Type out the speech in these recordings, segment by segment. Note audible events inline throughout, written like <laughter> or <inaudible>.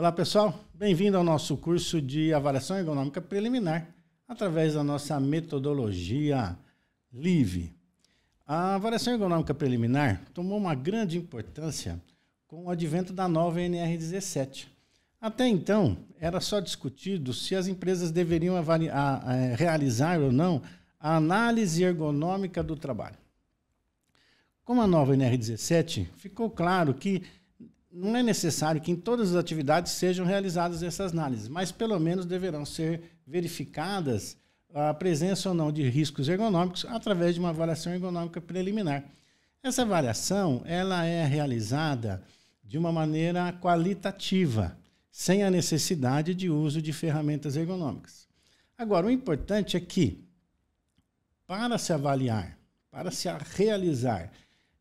Olá, pessoal. Bem-vindo ao nosso curso de avaliação ergonômica preliminar através da nossa metodologia LIVE. A avaliação ergonômica preliminar tomou uma grande importância com o advento da nova NR17. Até então, era só discutido se as empresas deveriam avaliar, a, a, realizar ou não a análise ergonômica do trabalho. Com a nova NR17, ficou claro que não é necessário que em todas as atividades sejam realizadas essas análises, mas pelo menos deverão ser verificadas ah, a presença ou não de riscos ergonômicos através de uma avaliação ergonômica preliminar. Essa avaliação ela é realizada de uma maneira qualitativa, sem a necessidade de uso de ferramentas ergonômicas. Agora, o importante é que, para se avaliar, para se realizar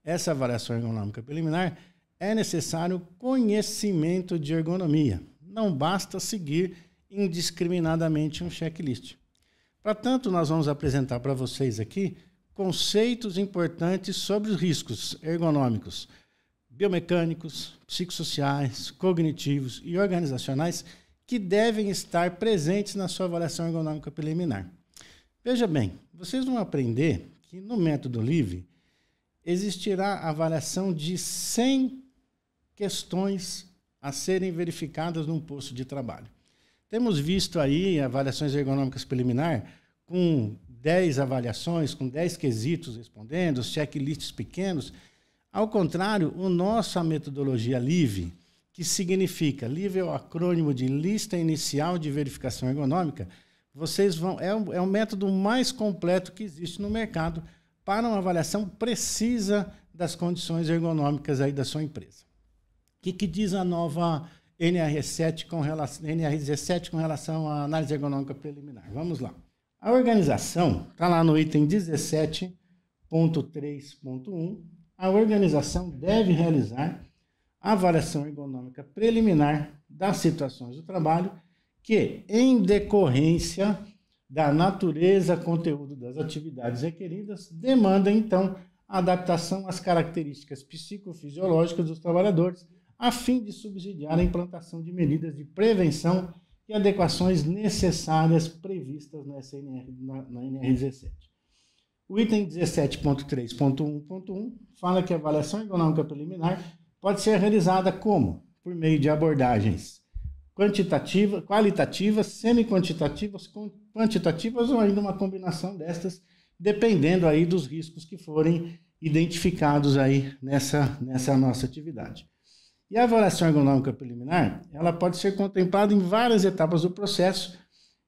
essa avaliação ergonômica preliminar, é necessário conhecimento de ergonomia. Não basta seguir indiscriminadamente um checklist. Para tanto, nós vamos apresentar para vocês aqui conceitos importantes sobre os riscos ergonômicos, biomecânicos, psicossociais, cognitivos e organizacionais que devem estar presentes na sua avaliação ergonômica preliminar. Veja bem, vocês vão aprender que no método LIVE existirá avaliação de 100 questões a serem verificadas num posto de trabalho. Temos visto aí avaliações ergonômicas preliminar com 10 avaliações, com 10 quesitos respondendo, checklists pequenos. Ao contrário, o nosso, metodologia LIVE, que significa, LIVE é o acrônimo de Lista Inicial de Verificação Ergonômica, vocês vão é o, é o método mais completo que existe no mercado para uma avaliação precisa das condições ergonômicas aí da sua empresa. O que, que diz a nova NR7 com relação, NR17 com relação à análise econômica preliminar? Vamos lá. A organização está lá no item 17.3.1. A organização deve realizar a avaliação ergonômica preliminar das situações do trabalho que, em decorrência da natureza conteúdo das atividades requeridas, demanda então adaptação às características psicofisiológicas dos trabalhadores a fim de subsidiar a implantação de medidas de prevenção e adequações necessárias previstas nessa NR, na, na NR17. O item 17.3.1.1 fala que a avaliação econômica preliminar pode ser realizada como? Por meio de abordagens quantitativa, qualitativas, semi-quantitativas, quantitativas ou ainda uma combinação destas, dependendo aí dos riscos que forem identificados aí nessa, nessa nossa atividade. E a avaliação ergonômica preliminar, ela pode ser contemplada em várias etapas do processo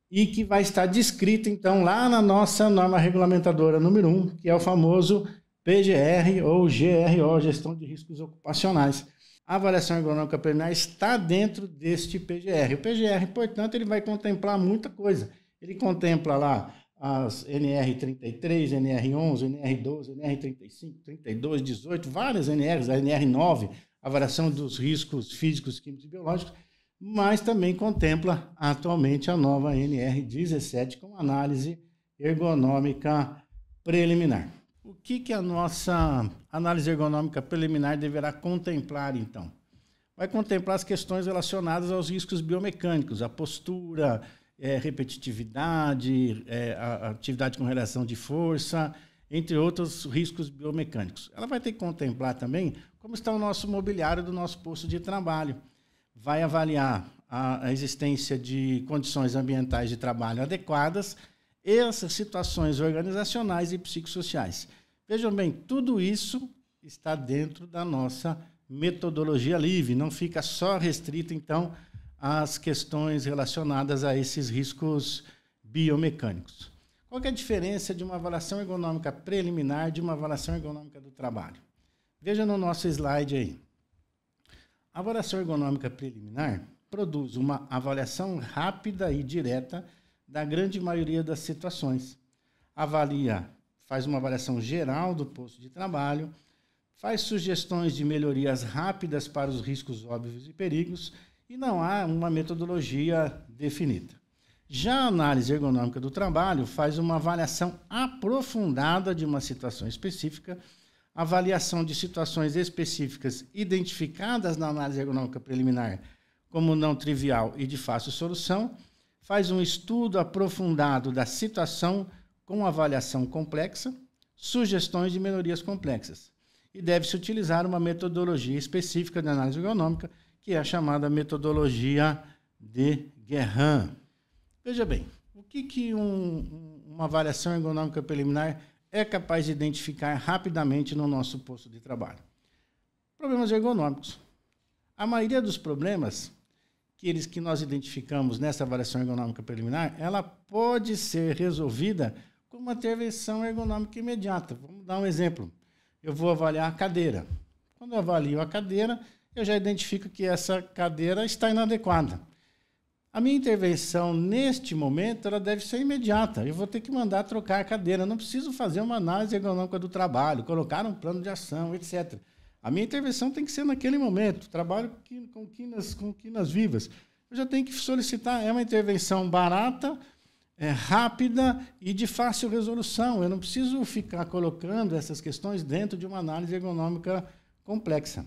e que vai estar descrita, então, lá na nossa norma regulamentadora número 1, que é o famoso PGR ou GRO, Gestão de Riscos Ocupacionais. A avaliação ergonômica preliminar está dentro deste PGR. O PGR, portanto, ele vai contemplar muita coisa. Ele contempla lá as NR33, NR11, NR12, NR35, 32, 18, várias NRs, a NR9, avaliação dos riscos físicos, químicos e biológicos, mas também contempla atualmente a nova NR17 com análise ergonômica preliminar. O que, que a nossa análise ergonômica preliminar deverá contemplar, então? Vai contemplar as questões relacionadas aos riscos biomecânicos, a postura, é, repetitividade, é, a, a atividade com relação de força, entre outros riscos biomecânicos. Ela vai ter que contemplar também como está o nosso mobiliário do nosso posto de trabalho. Vai avaliar a, a existência de condições ambientais de trabalho adequadas, essas situações organizacionais e psicossociais. Vejam bem, tudo isso está dentro da nossa metodologia livre, não fica só restrito, então, às questões relacionadas a esses riscos biomecânicos. Qual é a diferença de uma avaliação econômica preliminar de uma avaliação econômica do trabalho? Veja no nosso slide aí. A avaliação ergonômica preliminar produz uma avaliação rápida e direta da grande maioria das situações. Avalia, faz uma avaliação geral do posto de trabalho, faz sugestões de melhorias rápidas para os riscos óbvios e perigos e não há uma metodologia definida. Já a análise ergonômica do trabalho faz uma avaliação aprofundada de uma situação específica avaliação de situações específicas identificadas na análise ergonômica preliminar como não trivial e de fácil solução, faz um estudo aprofundado da situação com avaliação complexa, sugestões de melhorias complexas. E deve-se utilizar uma metodologia específica de análise ergonômica, que é a chamada metodologia de Guerin. Veja bem, o que, que um, uma avaliação ergonômica preliminar é capaz de identificar rapidamente no nosso posto de trabalho. Problemas ergonômicos. A maioria dos problemas que, eles, que nós identificamos nessa avaliação ergonômica preliminar, ela pode ser resolvida com uma intervenção ergonômica imediata. Vamos dar um exemplo. Eu vou avaliar a cadeira. Quando eu avalio a cadeira, eu já identifico que essa cadeira está inadequada. A minha intervenção neste momento ela deve ser imediata. Eu vou ter que mandar trocar a cadeira. Eu não preciso fazer uma análise econômica do trabalho, colocar um plano de ação, etc. A minha intervenção tem que ser naquele momento. Trabalho com quinas, com quinas vivas. Eu já tenho que solicitar. É uma intervenção barata, é, rápida e de fácil resolução. Eu não preciso ficar colocando essas questões dentro de uma análise econômica complexa.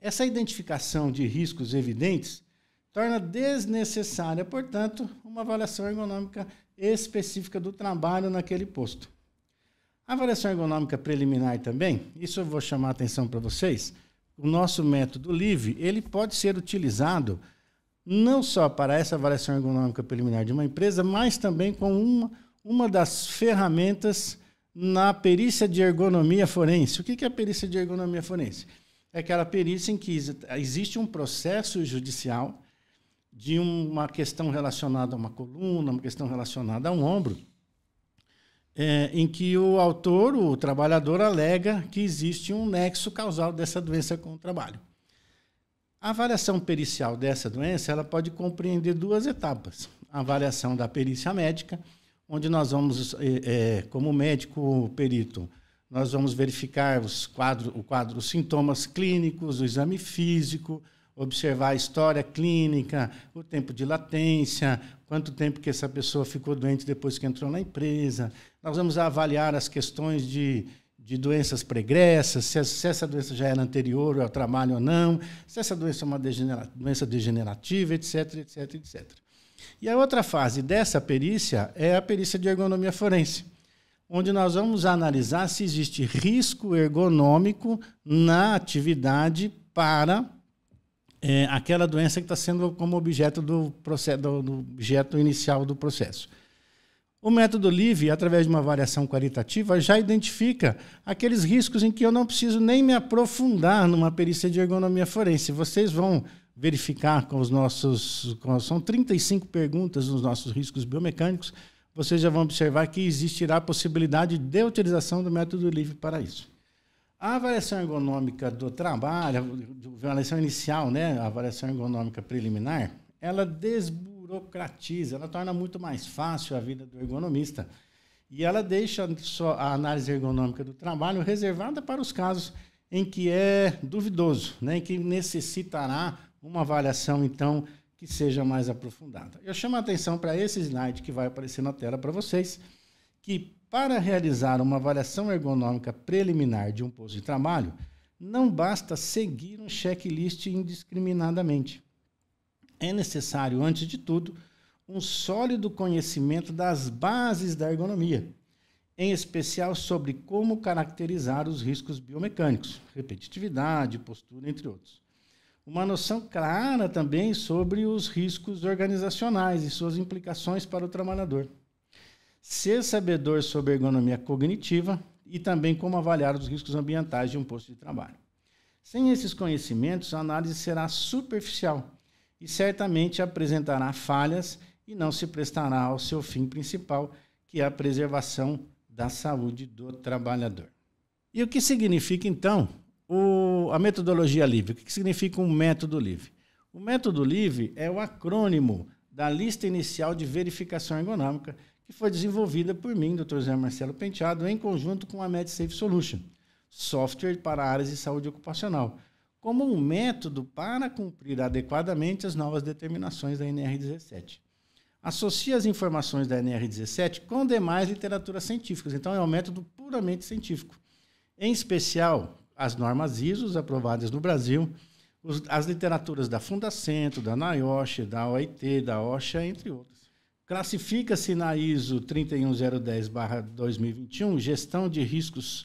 Essa identificação de riscos evidentes torna desnecessária, portanto, uma avaliação ergonômica específica do trabalho naquele posto. A avaliação ergonômica preliminar também, isso eu vou chamar a atenção para vocês, o nosso método LIVE, ele pode ser utilizado não só para essa avaliação ergonômica preliminar de uma empresa, mas também com uma, uma das ferramentas na perícia de ergonomia forense. O que é a perícia de ergonomia forense? É aquela perícia em que existe um processo judicial de uma questão relacionada a uma coluna, uma questão relacionada a um ombro, é, em que o autor, o trabalhador, alega que existe um nexo causal dessa doença com o trabalho. A avaliação pericial dessa doença ela pode compreender duas etapas. A avaliação da perícia médica, onde nós vamos, é, é como médico perito, nós vamos verificar os quadros, o quadro, os sintomas clínicos, o exame físico, observar a história clínica, o tempo de latência, quanto tempo que essa pessoa ficou doente depois que entrou na empresa. Nós vamos avaliar as questões de, de doenças pregressas, se, se essa doença já era anterior ao trabalho ou não, se essa doença é uma degenera, doença degenerativa, etc, etc, etc. E a outra fase dessa perícia é a perícia de ergonomia forense, onde nós vamos analisar se existe risco ergonômico na atividade para é, aquela doença que está sendo como objeto do, processo, do objeto inicial do processo. O método LIVE, através de uma variação qualitativa, já identifica aqueles riscos em que eu não preciso nem me aprofundar numa perícia de ergonomia forense. Vocês vão verificar com os nossos. Com, são 35 perguntas nos nossos riscos biomecânicos. Vocês já vão observar que existirá a possibilidade de utilização do método LIVE para isso. A avaliação ergonômica do trabalho, a avaliação inicial, né, a avaliação ergonômica preliminar, ela desburocratiza, ela torna muito mais fácil a vida do ergonomista. E ela deixa a análise ergonômica do trabalho reservada para os casos em que é duvidoso, né, em que necessitará uma avaliação, então, que seja mais aprofundada. Eu chamo a atenção para esse slide que vai aparecer na tela para vocês, que para realizar uma avaliação ergonômica preliminar de um posto de trabalho, não basta seguir um checklist indiscriminadamente. É necessário, antes de tudo, um sólido conhecimento das bases da ergonomia, em especial sobre como caracterizar os riscos biomecânicos, repetitividade, postura, entre outros. Uma noção clara também sobre os riscos organizacionais e suas implicações para o trabalhador ser sabedor sobre ergonomia cognitiva e também como avaliar os riscos ambientais de um posto de trabalho. Sem esses conhecimentos, a análise será superficial e certamente apresentará falhas e não se prestará ao seu fim principal, que é a preservação da saúde do trabalhador. E o que significa, então, o, a metodologia livre? O que significa um método livre? O método livre é o acrônimo da lista inicial de verificação ergonômica, que foi desenvolvida por mim, Dr. Zé Marcelo Penteado, em conjunto com a MedSafe Solution, software para áreas de saúde ocupacional, como um método para cumprir adequadamente as novas determinações da NR17. Associa as informações da NR17 com demais literaturas científicas, então é um método puramente científico. Em especial, as normas ISO aprovadas no Brasil, as literaturas da Fundacento, da NIOSH, da OIT, da OSHA, entre outras. Classifica-se na ISO 31010-2021 Gestão de Riscos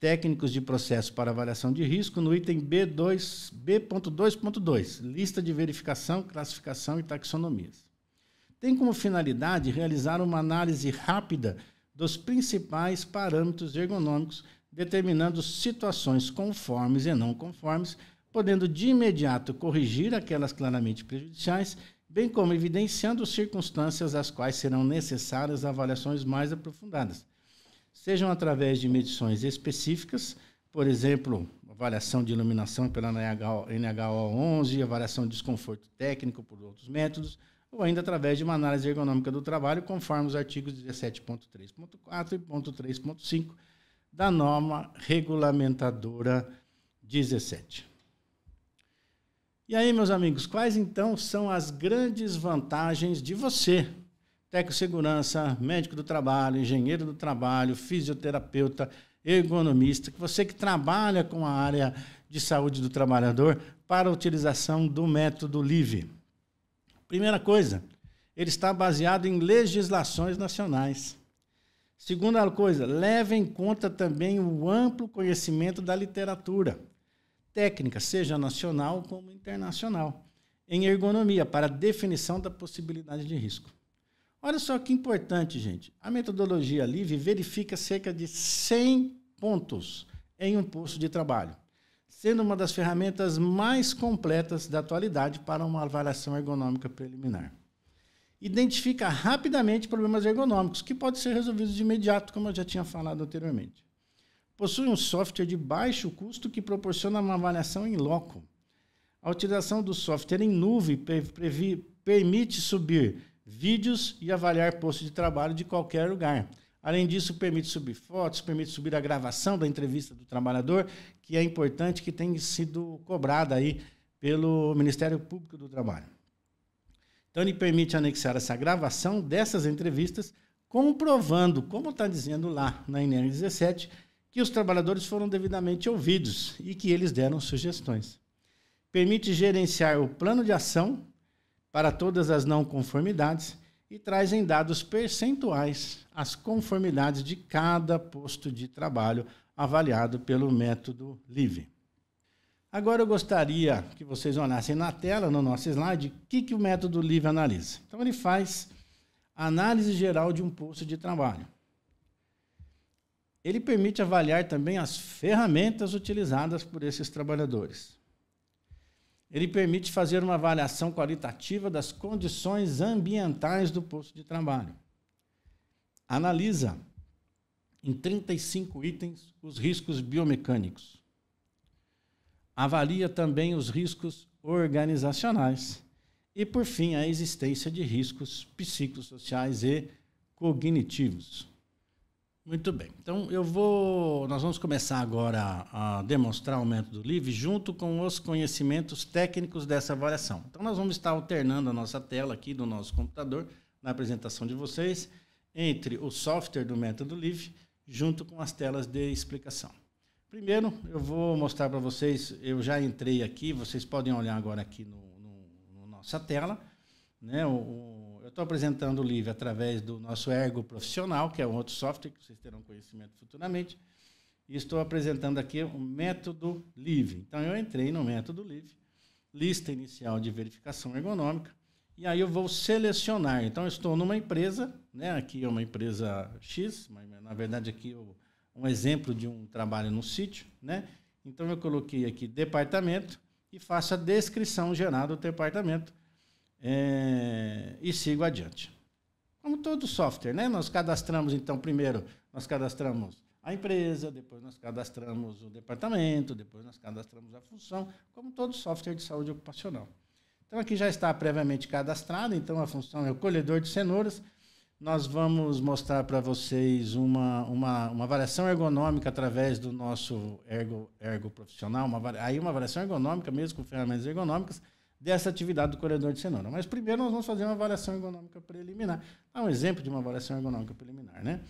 Técnicos de Processo para Avaliação de Risco no item B2, B.2.2, Lista de Verificação, Classificação e Taxonomias. Tem como finalidade realizar uma análise rápida dos principais parâmetros ergonômicos, determinando situações conformes e não conformes, podendo de imediato corrigir aquelas claramente prejudiciais bem como evidenciando circunstâncias às quais serão necessárias avaliações mais aprofundadas, sejam através de medições específicas, por exemplo, avaliação de iluminação pela NHO11, avaliação de desconforto técnico por outros métodos, ou ainda através de uma análise ergonômica do trabalho, conforme os artigos 17.3.4 e 3.5 da norma regulamentadora 17. E aí, meus amigos, quais então são as grandes vantagens de você, segurança, médico do trabalho, engenheiro do trabalho, fisioterapeuta, ergonomista, você que trabalha com a área de saúde do trabalhador para a utilização do método LIVE? Primeira coisa, ele está baseado em legislações nacionais. Segunda coisa, leve em conta também o amplo conhecimento da literatura técnica, seja nacional como internacional, em ergonomia, para definição da possibilidade de risco. Olha só que importante, gente. A metodologia LIVE verifica cerca de 100 pontos em um posto de trabalho, sendo uma das ferramentas mais completas da atualidade para uma avaliação ergonômica preliminar. Identifica rapidamente problemas ergonômicos que podem ser resolvidos de imediato, como eu já tinha falado anteriormente possui um software de baixo custo que proporciona uma avaliação em loco. A utilização do software em nuvem permite subir vídeos e avaliar postos de trabalho de qualquer lugar. Além disso, permite subir fotos, permite subir a gravação da entrevista do trabalhador, que é importante que tenha sido cobrada aí pelo Ministério Público do Trabalho. Então, ele permite anexar essa gravação dessas entrevistas, comprovando, como está dizendo lá na INR 17, que os trabalhadores foram devidamente ouvidos e que eles deram sugestões. Permite gerenciar o plano de ação para todas as não conformidades e trazem dados percentuais as conformidades de cada posto de trabalho avaliado pelo método LIVE. Agora eu gostaria que vocês olhassem na tela, no nosso slide, o que, que o método LIVE analisa. Então ele faz análise geral de um posto de trabalho. Ele permite avaliar também as ferramentas utilizadas por esses trabalhadores. Ele permite fazer uma avaliação qualitativa das condições ambientais do posto de trabalho. Analisa em 35 itens os riscos biomecânicos. Avalia também os riscos organizacionais e, por fim, a existência de riscos psicossociais e cognitivos. Muito bem. Então eu vou. Nós vamos começar agora a demonstrar o método livre junto com os conhecimentos técnicos dessa avaliação. Então nós vamos estar alternando a nossa tela aqui do nosso computador na apresentação de vocês entre o software do método livre junto com as telas de explicação. Primeiro, eu vou mostrar para vocês, eu já entrei aqui, vocês podem olhar agora aqui no, no, no nossa tela, né? O, estou apresentando o livro através do nosso Ergo Profissional, que é um outro software que vocês terão conhecimento futuramente. E estou apresentando aqui o método LIVE. Então, eu entrei no método LIVE, lista inicial de verificação ergonômica, e aí eu vou selecionar. Então, estou numa empresa, né? aqui é uma empresa X, mas na verdade aqui eu, é um exemplo de um trabalho no sítio. Né? Então, eu coloquei aqui departamento e faço a descrição geral do departamento é, e sigo adiante. Como todo software, né? Nós cadastramos, então, primeiro, nós cadastramos a empresa, depois nós cadastramos o departamento, depois nós cadastramos a função, como todo software de saúde ocupacional. Então, aqui já está previamente cadastrado, então a função é o colhedor de cenouras. Nós vamos mostrar para vocês uma, uma, uma, variação ergonômica através do nosso ergo, ergo profissional, uma, aí uma variação ergonômica mesmo, com ferramentas ergonômicas, dessa atividade do corredor de cenoura. Mas primeiro nós vamos fazer uma avaliação ergonômica preliminar. Dá um exemplo de uma avaliação ergonômica preliminar, né?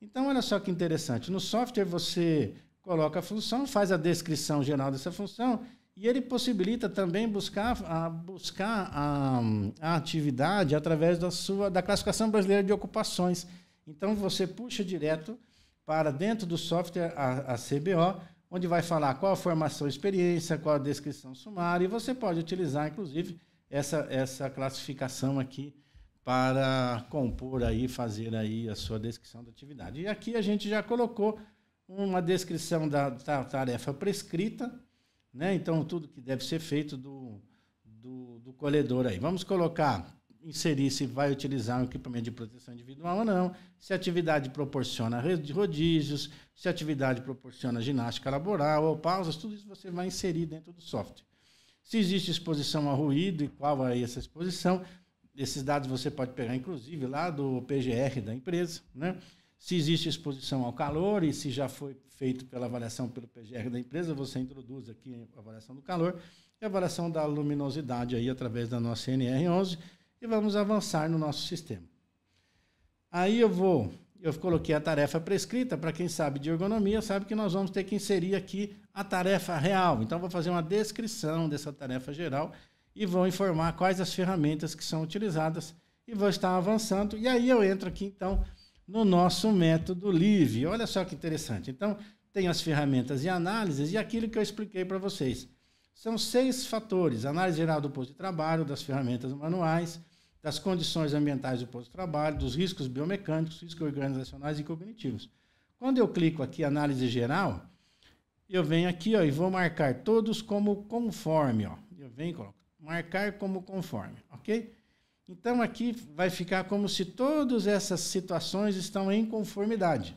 Então, olha só que interessante. No software você coloca a função, faz a descrição geral dessa função e ele possibilita também buscar a, buscar a, a atividade através da sua da classificação brasileira de ocupações. Então você puxa direto para dentro do software a, a CBO onde vai falar qual a formação e experiência, qual a descrição sumária, e você pode utilizar, inclusive, essa, essa classificação aqui para compor aí, fazer aí a sua descrição da atividade. E aqui a gente já colocou uma descrição da, da tarefa prescrita, né? Então, tudo que deve ser feito do, do, do colhedor aí. Vamos colocar inserir se vai utilizar um equipamento de proteção individual ou não, se a atividade proporciona rodízios, se a atividade proporciona ginástica laboral ou pausas, tudo isso você vai inserir dentro do software. Se existe exposição a ruído e qual é essa exposição, esses dados você pode pegar inclusive lá do PGR da empresa, né? Se existe exposição ao calor e se já foi feito pela avaliação pelo PGR da empresa, você introduz aqui a avaliação do calor e a avaliação da luminosidade aí através da nossa NR11 e vamos avançar no nosso sistema. Aí eu vou, eu coloquei a tarefa prescrita, para quem sabe de ergonomia, sabe que nós vamos ter que inserir aqui a tarefa real. Então vou fazer uma descrição dessa tarefa geral e vou informar quais as ferramentas que são utilizadas e vou estar avançando. E aí eu entro aqui então no nosso método LIVE. Olha só que interessante. Então, tem as ferramentas e análises e aquilo que eu expliquei para vocês. São seis fatores: análise geral do posto de trabalho, das ferramentas manuais, das condições ambientais do posto de trabalho, dos riscos biomecânicos, riscos organizacionais e cognitivos. Quando eu clico aqui análise geral, eu venho aqui ó, e vou marcar todos como conforme. Ó. Eu venho e coloco marcar como conforme, ok? Então aqui vai ficar como se todas essas situações estão em conformidade.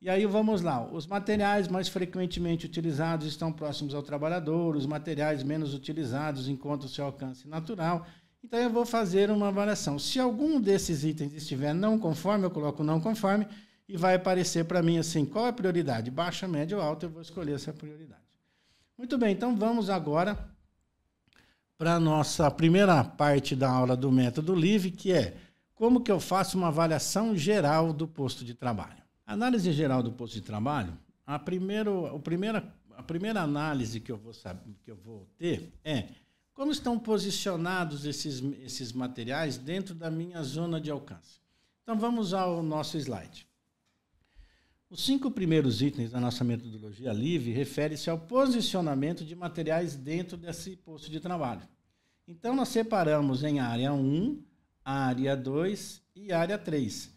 E aí vamos lá, os materiais mais frequentemente utilizados estão próximos ao trabalhador, os materiais menos utilizados encontram seu alcance natural então eu vou fazer uma avaliação. Se algum desses itens estiver não conforme, eu coloco não conforme e vai aparecer para mim assim, qual é a prioridade? Baixa, média ou alta? Eu vou escolher essa prioridade. Muito bem, então vamos agora para a nossa primeira parte da aula do método LIVE, que é como que eu faço uma avaliação geral do posto de trabalho. Análise geral do posto de trabalho, a, primeiro, a, primeira, a primeira análise que eu vou, saber, que eu vou ter é como estão posicionados esses, esses materiais dentro da minha zona de alcance? Então vamos ao nosso slide. Os cinco primeiros itens da nossa metodologia livre refere-se ao posicionamento de materiais dentro desse posto de trabalho. Então, nós separamos em área 1, área 2 e área 3.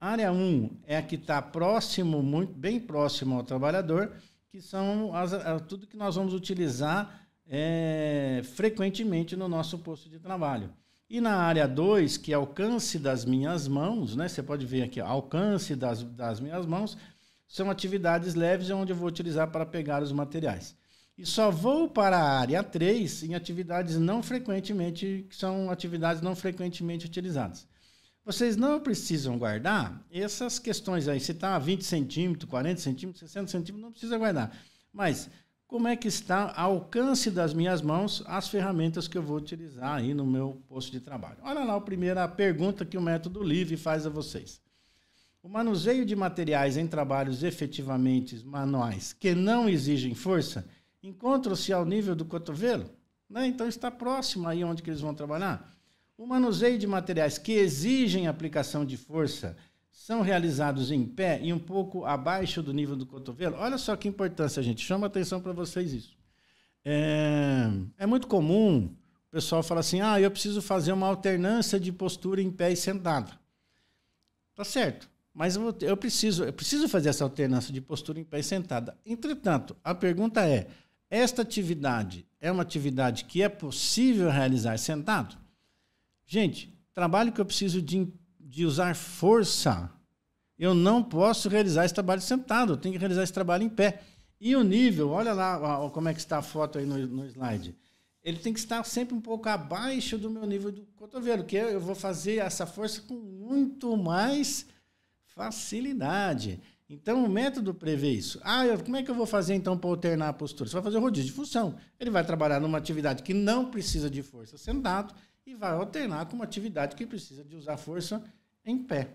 Área 1 é a que está próximo, muito bem próximo ao trabalhador, que são as, tudo que nós vamos utilizar é, frequentemente no nosso posto de trabalho. E na área 2, que é alcance das minhas mãos, né? Você pode ver aqui, alcance das, das minhas mãos, são atividades leves onde eu vou utilizar para pegar os materiais. E só vou para a área 3 em atividades não frequentemente, que são atividades não frequentemente utilizadas. Vocês não precisam guardar essas questões aí. Se está 20 centímetros, 40 centímetros, 60 centímetros, não precisa guardar. Mas como é que está ao alcance das minhas mãos as ferramentas que eu vou utilizar aí no meu posto de trabalho. Olha lá a primeira pergunta que o método livre faz a vocês. O manuseio de materiais em trabalhos efetivamente manuais que não exigem força encontra se ao nível do cotovelo? Né? Então está próximo aí onde que eles vão trabalhar. O manuseio de materiais que exigem aplicação de força são realizados em pé e um pouco abaixo do nível do cotovelo. Olha só que importância, gente. Chama atenção para vocês isso. É, é muito comum o pessoal falar assim: ah, eu preciso fazer uma alternância de postura em pé e sentado. Tá certo. Mas eu, eu, preciso, eu preciso fazer essa alternância de postura em pé e sentada. Entretanto, a pergunta é: esta atividade é uma atividade que é possível realizar sentado? Gente, trabalho que eu preciso de de usar força. Eu não posso realizar esse trabalho sentado, eu tenho que realizar esse trabalho em pé. E o nível, olha lá como é que está a foto aí no, no slide. Ele tem que estar sempre um pouco abaixo do meu nível do cotovelo, que eu vou fazer essa força com muito mais facilidade. Então, o método prevê isso. Ah, eu, como é que eu vou fazer então para alternar a postura? Você vai fazer o rodízio de função. Ele vai trabalhar numa atividade que não precisa de força sentado e vai alternar com uma atividade que precisa de usar força em pé.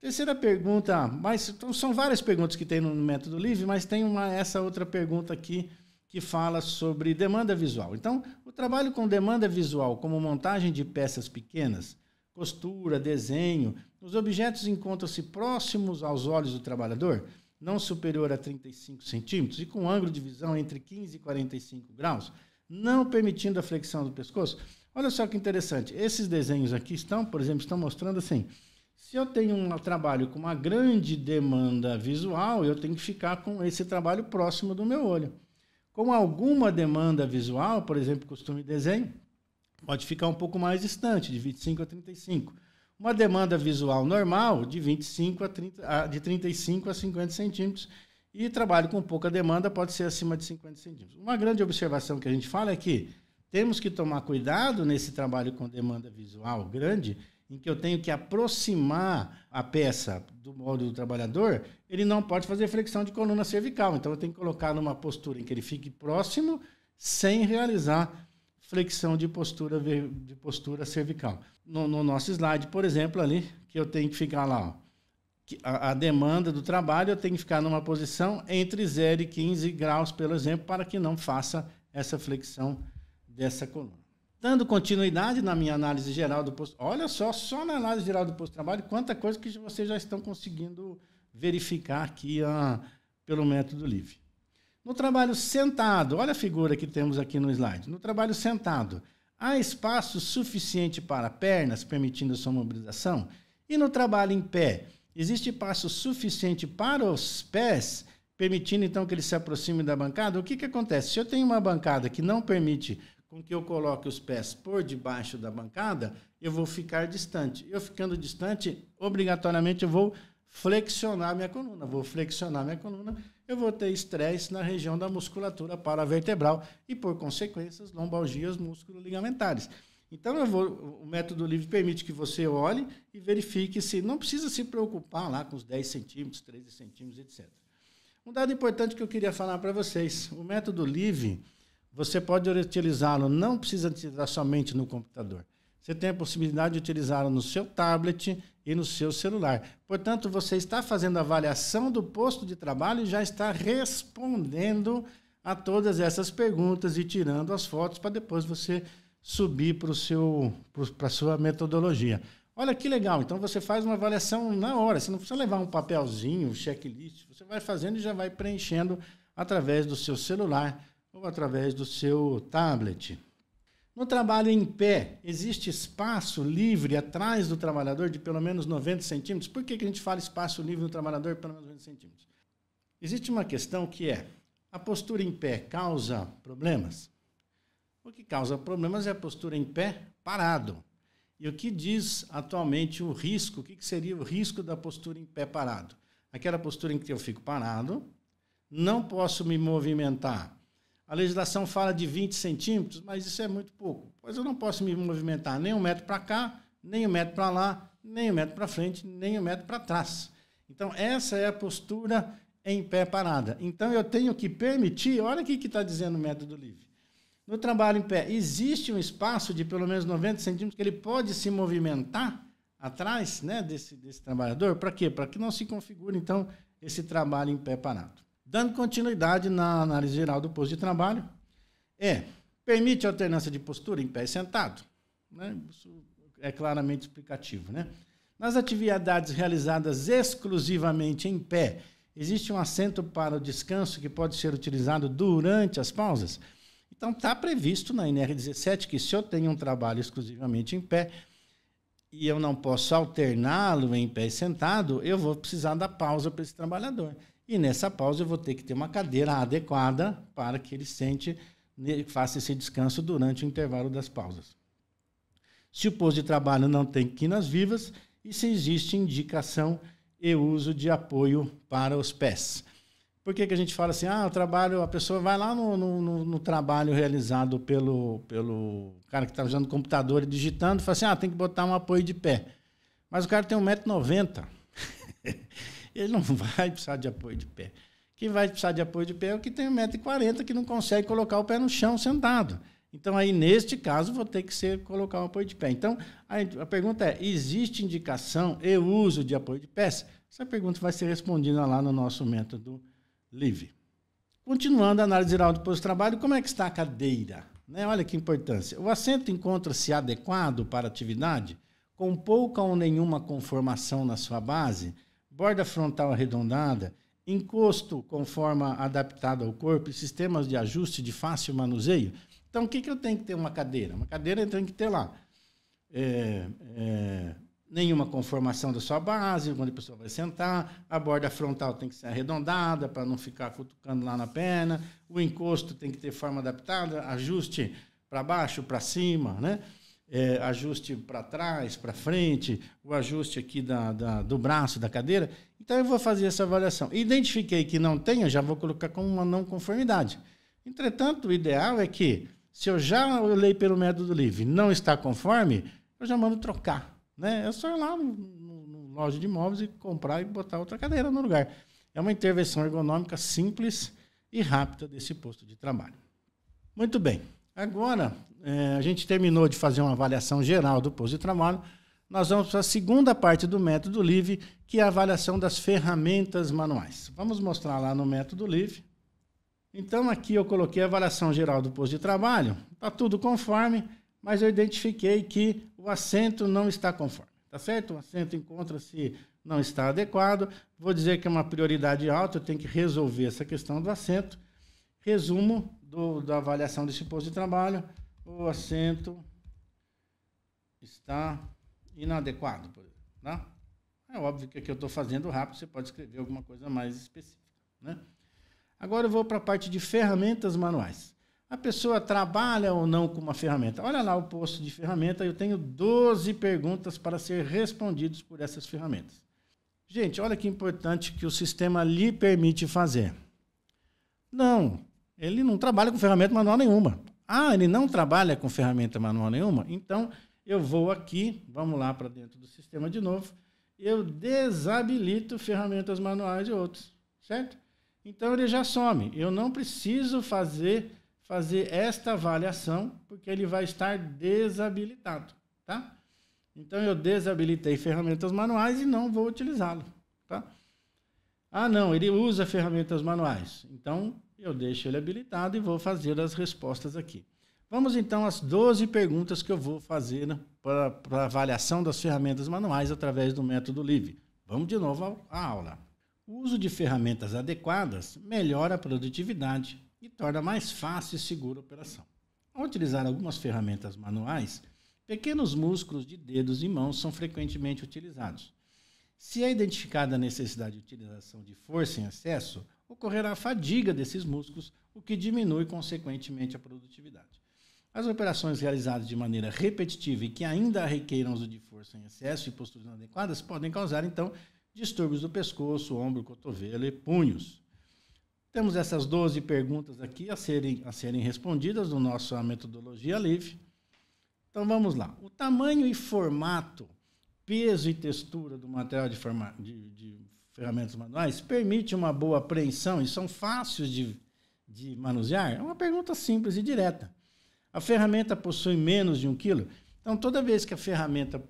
Terceira pergunta, mas então, são várias perguntas que tem no método livre, mas tem uma essa outra pergunta aqui que fala sobre demanda visual. Então, o trabalho com demanda visual, como montagem de peças pequenas, costura, desenho, os objetos encontram-se próximos aos olhos do trabalhador, não superior a 35 centímetros, e com ângulo de visão entre 15 e 45 graus, não permitindo a flexão do pescoço. Olha só que interessante, esses desenhos aqui estão, por exemplo, estão mostrando assim, se eu tenho um trabalho com uma grande demanda visual, eu tenho que ficar com esse trabalho próximo do meu olho. Com alguma demanda visual, por exemplo, costume e desenho, pode ficar um pouco mais distante, de 25 a 35. Uma demanda visual normal, de 25 a 30, de 35 a 50 centímetros. E trabalho com pouca demanda pode ser acima de 50 centímetros. Uma grande observação que a gente fala é que temos que tomar cuidado nesse trabalho com demanda visual grande, em que eu tenho que aproximar a peça do modo do trabalhador, ele não pode fazer flexão de coluna cervical. Então eu tenho que colocar numa postura em que ele fique próximo sem realizar flexão de postura, de postura cervical. No, no nosso slide, por exemplo, ali, que eu tenho que ficar lá, ó, a, a, demanda do trabalho, eu tenho que ficar numa posição entre 0 e 15 graus, pelo exemplo, para que não faça essa flexão dessa coluna. Dando continuidade na minha análise geral do posto. Olha só, só na análise geral do posto de trabalho, quanta coisa que vocês já estão conseguindo verificar aqui ah, pelo método livre. No trabalho sentado, olha a figura que temos aqui no slide. No trabalho sentado, há espaço suficiente para pernas, permitindo a sua mobilização? E no trabalho em pé, existe espaço suficiente para os pés, permitindo então que ele se aproxime da bancada? O que, que acontece? Se eu tenho uma bancada que não permite com que eu coloque os pés por debaixo da bancada, eu vou ficar distante. Eu ficando distante, obrigatoriamente eu vou flexionar minha coluna. Vou flexionar minha coluna, eu vou ter estresse na região da musculatura paravertebral e, por consequências, lombalgias músculo-ligamentares. Então, eu vou, o método livre permite que você olhe e verifique se não precisa se preocupar lá com os 10 centímetros, 13 centímetros, etc. Um dado importante que eu queria falar para vocês: o método livre você pode utilizá-lo, não precisa utilizar somente no computador. Você tem a possibilidade de utilizá-lo no seu tablet e no seu celular. Portanto, você está fazendo a avaliação do posto de trabalho e já está respondendo a todas essas perguntas e tirando as fotos para depois você subir para a sua metodologia. Olha que legal, então você faz uma avaliação na hora, você não precisa levar um papelzinho, um checklist, você vai fazendo e já vai preenchendo através do seu celular através do seu tablet. No trabalho em pé, existe espaço livre atrás do trabalhador de pelo menos 90 centímetros? Por que, que a gente fala espaço livre no trabalhador de pelo menos 90 centímetros? Existe uma questão que é: a postura em pé causa problemas? O que causa problemas é a postura em pé parado. E o que diz atualmente o risco? O que seria o risco da postura em pé parado? Aquela postura em que eu fico parado, não posso me movimentar a legislação fala de 20 centímetros, mas isso é muito pouco. Pois eu não posso me movimentar nem um metro para cá, nem um metro para lá, nem um metro para frente, nem um metro para trás. Então, essa é a postura em pé parada. Então, eu tenho que permitir, olha aqui que está dizendo o método livre. No trabalho em pé, existe um espaço de pelo menos 90 centímetros que ele pode se movimentar atrás né, desse, desse trabalhador? Para quê? Para que não se configure, então, esse trabalho em pé parado. Dando continuidade na análise geral do posto de trabalho, é, permite alternância de postura em pé e sentado. Né? Isso é claramente explicativo. Né? Nas atividades realizadas exclusivamente em pé, existe um assento para o descanso que pode ser utilizado durante as pausas? Então, está previsto na NR17 que se eu tenho um trabalho exclusivamente em pé e eu não posso alterná-lo em pé e sentado, eu vou precisar da pausa para esse trabalhador. E nessa pausa eu vou ter que ter uma cadeira adequada para que ele sente né, faça esse descanso durante o intervalo das pausas. Se o posto de trabalho não tem quinas vivas e se existe indicação e uso de apoio para os pés. Por que, que a gente fala assim, ah, o trabalho, a pessoa vai lá no, no, no trabalho realizado pelo, pelo cara que está usando o computador e digitando, e fala assim, ah, tem que botar um apoio de pé. Mas o cara tem 1,90m. <laughs> ele não <laughs> vai precisar de apoio de pé. Quem vai precisar de apoio de pé é o que tem 1,40m que não consegue colocar o pé no chão sentado. Então, aí, neste caso, vou ter que ser colocar um apoio de pé. Então, a, a pergunta é: existe indicação e uso de apoio de pés? Essa pergunta vai ser respondida lá no nosso método LIVE. Continuando a análise geral do posto de trabalho, como é que está a cadeira? Né? Olha que importância. O assento encontra-se adequado para a atividade, com pouca ou nenhuma conformação na sua base, borda frontal arredondada, encosto conforme adaptado ao corpo e sistemas de ajuste de fácil manuseio. Então, o que, que eu tenho que ter uma cadeira? Uma cadeira eu tenho que ter lá. É, é, nenhuma conformação da sua base, quando a pessoa vai sentar, a borda frontal tem que ser arredondada para não ficar cutucando lá na perna, o encosto tem que ter forma adaptada, ajuste para baixo, para cima, né? é, ajuste para trás, para frente, o ajuste aqui da, da, do braço, da cadeira. Então eu vou fazer essa avaliação. Identifiquei que não tenha, já vou colocar como uma não conformidade. Entretanto, o ideal é que, se eu já olhei pelo método livre não está conforme, eu já mando trocar. Né? É só ir lá no, no, no loja de imóveis e comprar e botar outra cadeira no lugar. É uma intervenção ergonômica simples e rápida desse posto de trabalho. Muito bem. Agora, é, a gente terminou de fazer uma avaliação geral do posto de trabalho. Nós vamos para a segunda parte do método LIVE, que é a avaliação das ferramentas manuais. Vamos mostrar lá no método LIVE. Então, aqui eu coloquei a avaliação geral do posto de trabalho. Está tudo conforme, mas eu identifiquei que o assento não está conforme. Tá certo? O assento encontra-se não está adequado. Vou dizer que é uma prioridade alta, eu tenho que resolver essa questão do assento. Resumo do, da avaliação desse posto de trabalho o assento está inadequado. Tá? É óbvio que aqui eu estou fazendo rápido, você pode escrever alguma coisa mais específica. Né? Agora eu vou para a parte de ferramentas manuais. A pessoa trabalha ou não com uma ferramenta? Olha lá o posto de ferramenta, eu tenho 12 perguntas para ser respondidas por essas ferramentas. Gente, olha que importante que o sistema lhe permite fazer. Não, ele não trabalha com ferramenta manual nenhuma. Ah, ele não trabalha com ferramenta manual nenhuma? Então, eu vou aqui, vamos lá para dentro do sistema de novo, eu desabilito ferramentas manuais e outros, certo? Então, ele já some. Eu não preciso fazer, fazer esta avaliação, porque ele vai estar desabilitado, tá? Então, eu desabilitei ferramentas manuais e não vou utilizá-lo, tá? Ah, não, ele usa ferramentas manuais. Então, eu deixo ele habilitado e vou fazer as respostas aqui. Vamos então às 12 perguntas que eu vou fazer né, para avaliação das ferramentas manuais através do método LIVE. Vamos de novo à aula. O uso de ferramentas adequadas melhora a produtividade e torna mais fácil e segura a operação. Ao utilizar algumas ferramentas manuais, pequenos músculos de dedos e mãos são frequentemente utilizados. Se é identificada a necessidade de utilização de força em excesso, ocorrerá a fadiga desses músculos, o que diminui, consequentemente, a produtividade. As operações realizadas de maneira repetitiva e que ainda requeram uso de força em excesso e posturas inadequadas podem causar, então, distúrbios do pescoço, ombro, cotovelo e punhos. Temos essas 12 perguntas aqui a serem, a serem respondidas no nossa metodologia LIVE. Então vamos lá. O tamanho e formato, peso e textura do material de, forma, de, de ferramentas manuais permite uma boa apreensão e são fáceis de, de manusear? É uma pergunta simples e direta. A ferramenta possui menos de um quilo? Então, toda vez que a ferramenta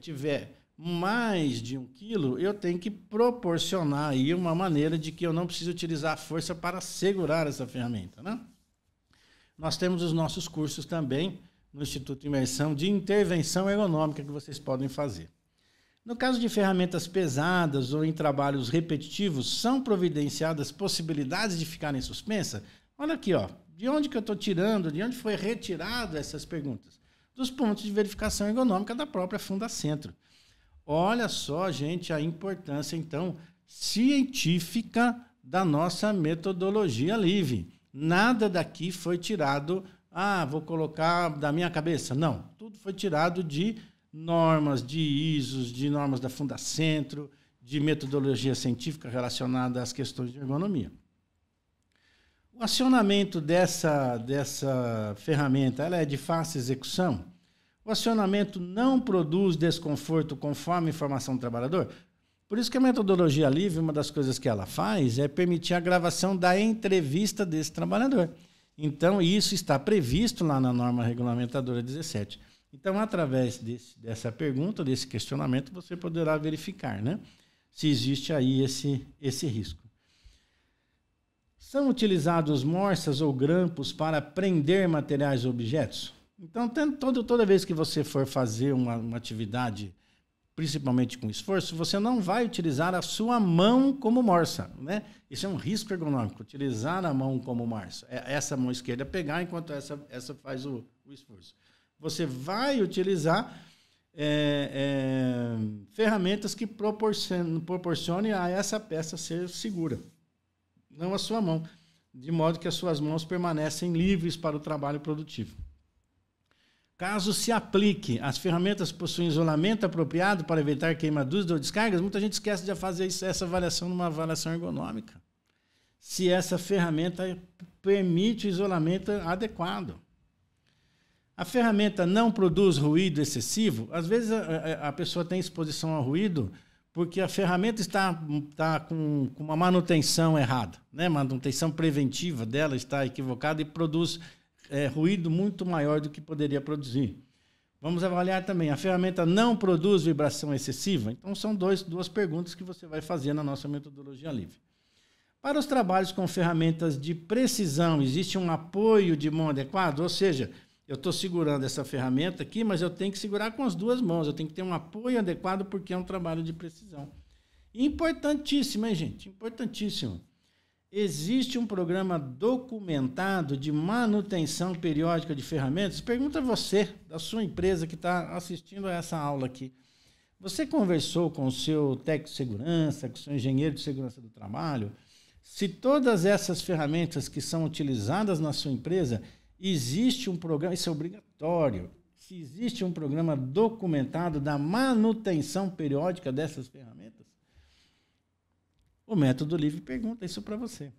tiver mais de um quilo, eu tenho que proporcionar aí uma maneira de que eu não precise utilizar a força para segurar essa ferramenta, né? Nós temos os nossos cursos também no Instituto de Imersão de Intervenção Ergonômica que vocês podem fazer. No caso de ferramentas pesadas ou em trabalhos repetitivos, são providenciadas possibilidades de ficarem suspensa? Olha aqui, ó. De onde que eu estou tirando, de onde foi retirado essas perguntas? Dos pontos de verificação ergonômica da própria Fundacentro. Olha só, gente, a importância, então, científica da nossa metodologia livre. Nada daqui foi tirado, ah, vou colocar da minha cabeça. Não, tudo foi tirado de normas de ISOs, de normas da Fundacentro, de metodologia científica relacionada às questões de ergonomia. O acionamento dessa, dessa ferramenta ela é de fácil execução? O acionamento não produz desconforto conforme a informação do trabalhador? Por isso que a metodologia livre, uma das coisas que ela faz é permitir a gravação da entrevista desse trabalhador. Então, isso está previsto lá na norma regulamentadora 17. Então, através desse, dessa pergunta, desse questionamento, você poderá verificar né, se existe aí esse, esse risco. São utilizados morças ou grampos para prender materiais ou objetos? Então, toda, toda vez que você for fazer uma, uma atividade, principalmente com esforço, você não vai utilizar a sua mão como morsa. Né? Isso é um risco ergonômico, utilizar a mão como morsa. É essa mão esquerda pegar, enquanto essa, essa faz o, o esforço. Você vai utilizar é, é, ferramentas que proporcionem, proporcione a essa peça ser segura, não a sua mão, de modo que as suas mãos permanecem livres para o trabalho produtivo. Caso se aplique, as ferramentas possuem isolamento apropriado para evitar queimaduras ou descargas, muita gente esquece de fazer isso, essa avaliação numa avaliação ergonômica. Se essa ferramenta permite o isolamento adequado a ferramenta não produz ruído excessivo, às vezes a, a pessoa tem exposição ao ruído porque a ferramenta está, está com, com, uma manutenção errada, né? manutenção preventiva dela está equivocada e produz é, ruído muito maior do que poderia produzir. Vamos avaliar também, a ferramenta não produz vibração excessiva? Então são dois, duas perguntas que você vai fazer na nossa metodologia livre. Para os trabalhos com ferramentas de precisão, existe um apoio de mão adequado? Ou seja, eu estou segurando essa ferramenta aqui, mas eu tenho que segurar com as duas mãos, eu tenho que ter um apoio adequado porque é um trabalho de precisão. Importantíssimo, hein, gente? Importantíssimo. Existe um programa documentado de manutenção periódica de ferramentas? Pergunta você, da sua empresa que está assistindo a essa aula aqui. Você conversou com o seu técnico de segurança, com o seu engenheiro de segurança do trabalho? Se todas essas ferramentas que são utilizadas na sua empresa, existe um programa, isso é obrigatório, se existe um programa documentado da manutenção periódica dessas ferramentas, o método livre pergunta isso para você.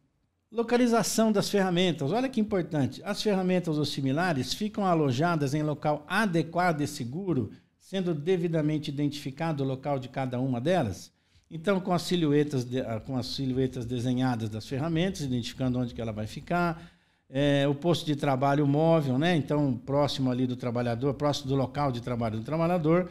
Localização das ferramentas. Olha que importante. As ferramentas ou similares ficam alojadas em local adequado e seguro, sendo devidamente identificado o local de cada uma delas. Então, com as silhuetas, de, ah, com as silhuetas desenhadas das ferramentas, identificando onde que ela vai ficar, é, o posto de trabalho móvel, né? Então, próximo ali do trabalhador, próximo do local de trabalho do trabalhador.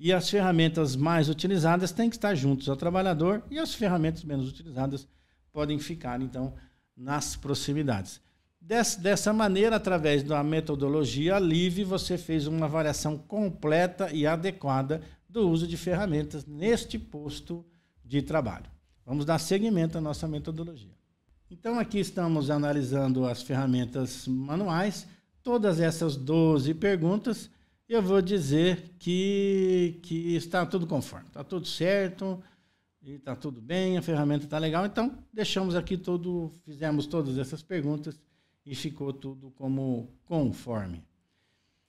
E as ferramentas mais utilizadas têm que estar juntos ao trabalhador e as ferramentas menos utilizadas podem ficar, então, nas proximidades. Des, dessa maneira, através da metodologia LIVE, você fez uma avaliação completa e adequada do uso de ferramentas neste posto de trabalho. Vamos dar seguimento à nossa metodologia. Então aqui estamos analisando as ferramentas manuais, todas essas 12 perguntas, eu vou dizer que, que está tudo conforme, está tudo certo, e está tudo bem, a ferramenta está legal. Então, deixamos aqui todo, fizemos todas essas perguntas e ficou tudo como conforme.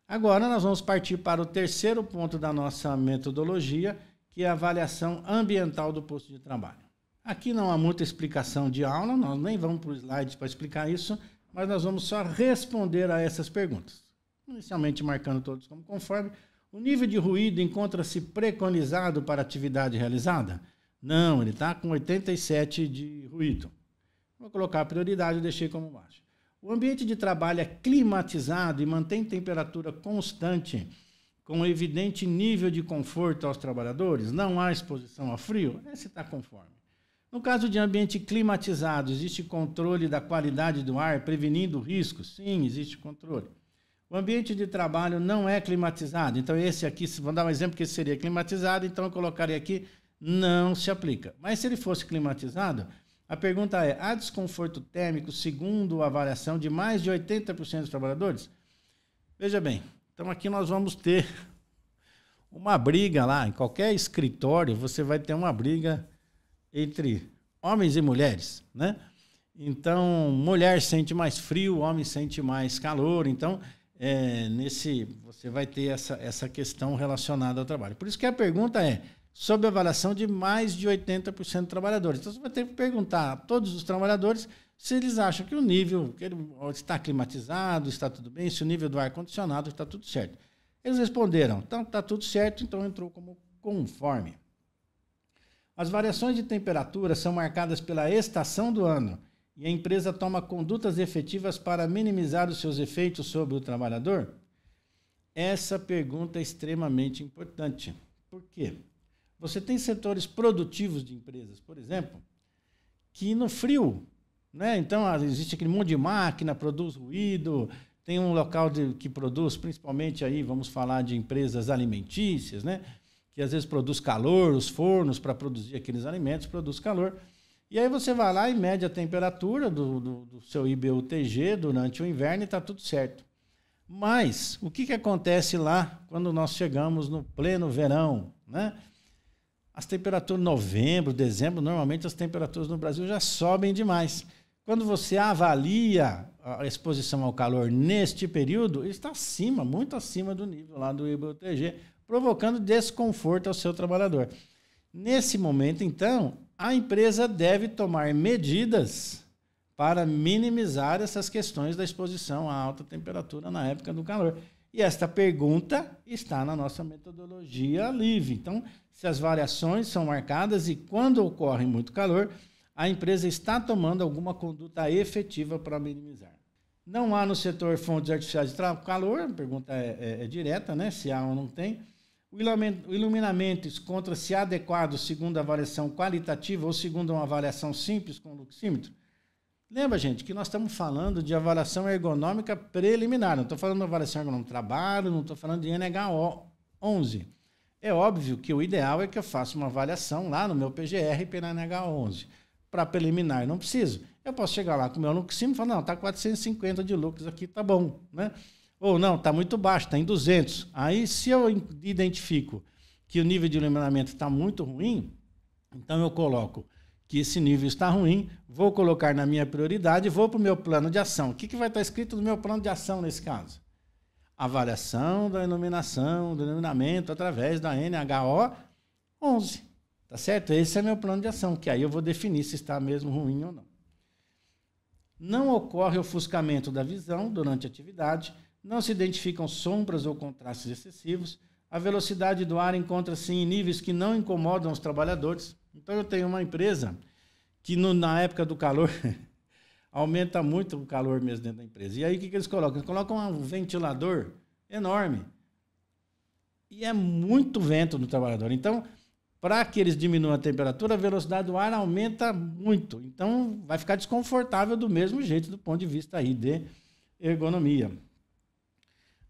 Agora nós vamos partir para o terceiro ponto da nossa metodologia, que é a avaliação ambiental do posto de trabalho. Aqui não há muita explicação de aula, nós nem vamos para o slide para explicar isso, mas nós vamos só responder a essas perguntas. Inicialmente marcando todos como conforme. O nível de ruído encontra-se preconizado para a atividade realizada? Não, ele está com 87 de ruído. Vou colocar a prioridade e deixei como baixo. O ambiente de trabalho é climatizado e mantém temperatura constante, com evidente nível de conforto aos trabalhadores? Não há exposição a frio? Esse está conforme. No caso de ambiente climatizado, existe controle da qualidade do ar, prevenindo riscos? Sim, existe controle. O ambiente de trabalho não é climatizado. Então, esse aqui, vou dar um exemplo que seria climatizado, então eu colocaria aqui, não se aplica. Mas se ele fosse climatizado, a pergunta é: há desconforto térmico, segundo a avaliação de mais de 80% dos trabalhadores? Veja bem, então aqui nós vamos ter <laughs> uma briga lá. Em qualquer escritório, você vai ter uma briga entre homens e mulheres, né? Então, mulher sente mais frio, homem sente mais calor. Então, é, nesse você vai ter essa, essa questão relacionada ao trabalho. Por isso que a pergunta é sobre a avaliação de mais de 80% dos trabalhadores. Então, você vai ter que perguntar a todos os trabalhadores se eles acham que o nível que ele, está climatizado, está tudo bem, se o nível do ar-condicionado está tudo certo. Eles responderam, então está tudo certo, então entrou como conforme. As variações de temperatura são marcadas pela estação do ano e a empresa toma condutas efetivas para minimizar os seus efeitos sobre o trabalhador? Essa pergunta é extremamente importante. Por quê? Você tem setores produtivos de empresas, por exemplo, que no frio, né? Então ah, existe aquele monte de máquina, produz ruído, tem um local de, que produz, principalmente aí, vamos falar de empresas alimentícias, né? que às vezes produz calor, os fornos para produzir aqueles alimentos produz calor. E aí você vai lá e mede a temperatura do, do, do seu IBUTG durante o inverno e está tudo certo. Mas o que, que acontece lá quando nós chegamos no pleno verão? Né? As temperaturas novembro, dezembro, normalmente as temperaturas no Brasil já sobem demais. Quando você avalia a exposição ao calor neste período, está acima, muito acima do nível lá do IBUTG, provocando desconforto ao seu trabalhador. Nesse momento, então, a empresa deve tomar medidas para minimizar essas questões da exposição à alta temperatura na época do calor. E esta pergunta está na nossa metodologia LIVE. Então, se as variações são marcadas e quando ocorre muito calor, a empresa está tomando alguma conduta efetiva para minimizar. Não há no setor fontes artificiais de calor, a pergunta é, é, é direta, né? Se há ou não tem. O iluminamento encontra se adequado segundo a avaliação qualitativa ou segundo uma avaliação simples com luxímetro. Lembra, gente, que nós estamos falando de avaliação ergonômica preliminar. Não estou falando de avaliação ergonômica do trabalho, não estou falando de NHO 11. É óbvio que o ideal é que eu faça uma avaliação lá no meu PGR pela NHO 11. Para preliminar, não preciso. Eu posso chegar lá com o meu luxímetro e falar, não, está 450 de lux aqui, tá bom, né? Ou não, está muito baixo, está em 200. Aí, se eu identifico que o nível de iluminamento está muito ruim, então eu coloco que esse nível está ruim, vou colocar na minha prioridade, vou para o meu plano de ação. O que, que vai estar tá escrito no meu plano de ação nesse caso? Avaliação da iluminação, do iluminamento através da NHO 11. Tá certo? Esse é meu plano de ação, que aí eu vou definir se está mesmo ruim ou não. Não ocorre ofuscamento da visão durante a atividade, não se identificam sombras ou contrastes excessivos. A velocidade do ar encontra-se em níveis que não incomodam os trabalhadores. Então eu tenho uma empresa que no, na época do calor <laughs> aumenta muito o calor mesmo dentro da empresa. E aí o que, que eles colocam? Eles colocam um ventilador enorme. E é muito vento no trabalhador. Então, para que eles diminuam a temperatura, a velocidade do ar aumenta muito. Então, vai ficar desconfortável do mesmo jeito, do ponto de vista aí de ergonomia.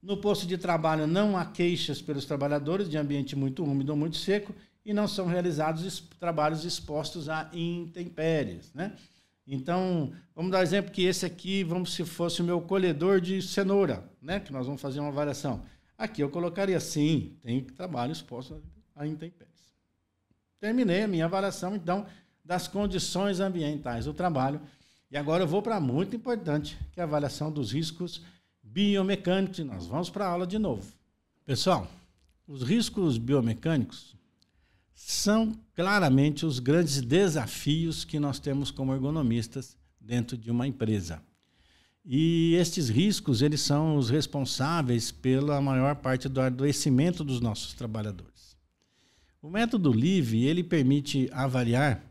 No posto de trabalho não há queixas pelos trabalhadores de ambiente muito úmido ou muito seco e não são realizados trabalhos expostos a intempéries, né? Então, vamos dar exemplo que esse aqui, vamos se fosse o meu colhedor de cenoura, né? Que nós vamos fazer uma avaliação. Aqui eu colocaria sim, tem trabalho exposto a intempéries. Terminei a minha avaliação, então, das condições ambientais do trabalho. E agora eu vou para muito importante, que é a avaliação dos riscos ambientais Biomecânica, nós vamos para a aula de novo. Pessoal, os riscos biomecânicos são claramente os grandes desafios que nós temos como ergonomistas dentro de uma empresa. E estes riscos, eles são os responsáveis pela maior parte do adoecimento dos nossos trabalhadores. O método LIVE, ele permite avaliar,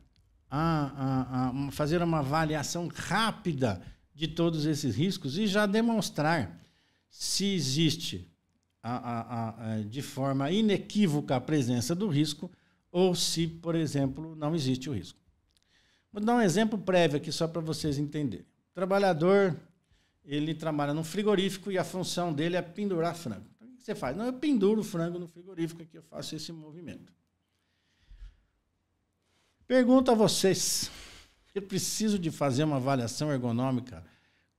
a, a, a fazer uma avaliação rápida de todos esses riscos e já demonstrar se existe a, a, a, de forma inequívoca a presença do risco ou se, por exemplo, não existe o risco. Vou dar um exemplo prévio aqui só para vocês entenderem. O trabalhador, ele trabalha num frigorífico e a função dele é pendurar frango. Então, o que você faz? Não, eu penduro o frango no frigorífico aqui, eu faço esse movimento. Pergunto a vocês, eu preciso de fazer uma avaliação ergonômica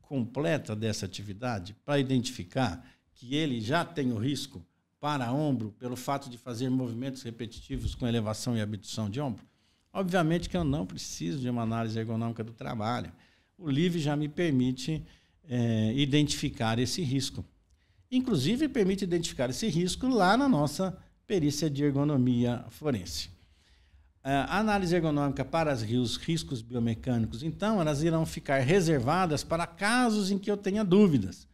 completa dessa atividade para identificar que ele já tem o risco para ombro pelo fato de fazer movimentos repetitivos com elevação e abdução de ombro? Obviamente que eu não preciso de uma análise ergonômica do trabalho. O Live já me permite é, identificar esse risco. Inclusive, permite identificar esse risco lá na nossa perícia de ergonomia forense. É, análise ergonômica para os rios, riscos biomecânicos, então elas irão ficar reservadas para casos em que eu tenha dúvidas.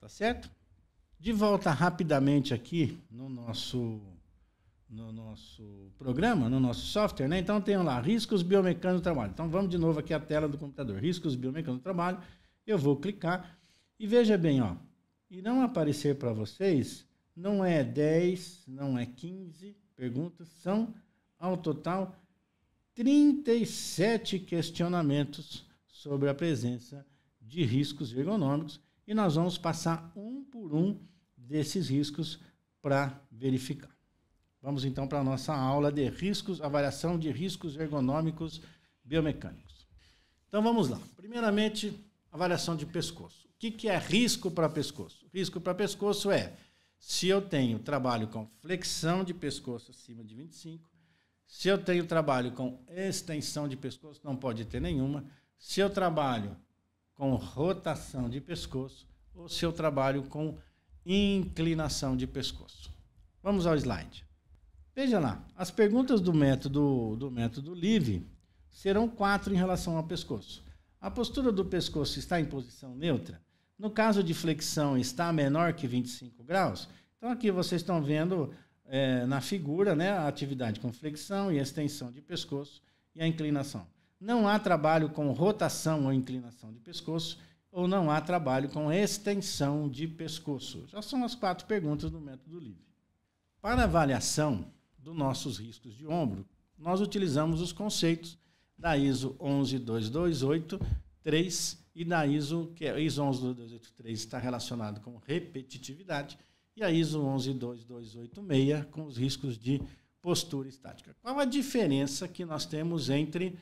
Tá certo? De volta rapidamente aqui no nosso no nosso programa, no nosso software, né? Então tenho lá riscos biomecânicos do trabalho. Então vamos de novo aqui à tela do computador, riscos biomecânicos do trabalho. Eu vou clicar e veja bem, ó, irão aparecer para vocês não é 10, não é 15 perguntas, são ao total 37 questionamentos sobre a presença de riscos ergonômicos e nós vamos passar um por um desses riscos para verificar. Vamos então para a nossa aula de riscos, avaliação de riscos ergonômicos biomecânicos. Então vamos lá. Primeiramente, avaliação de pescoço. O que, que é risco para pescoço? Risco para pescoço é se eu tenho trabalho com flexão de pescoço acima de 25, se eu tenho trabalho com extensão de pescoço, não pode ter nenhuma. Se eu trabalho com rotação de pescoço ou se eu trabalho com inclinação de pescoço. Vamos ao slide. Veja lá, as perguntas do método do método LIVE serão quatro em relação ao pescoço. A postura do pescoço está em posição neutra? No caso de flexão, está menor que 25 graus? Então, aqui vocês estão vendo é, na figura né, a atividade com flexão e extensão de pescoço e a inclinação. Não há trabalho com rotação ou inclinação de pescoço ou não há trabalho com extensão de pescoço. Já são as quatro perguntas do método livre. Para avaliação dos nossos riscos de ombro, nós utilizamos os conceitos da ISO 11228 3 e da ISO, que é ISO 11283 está relacionado com repetitividade, e a ISO 112286 com os riscos de postura estática. Qual a diferença que nós temos entre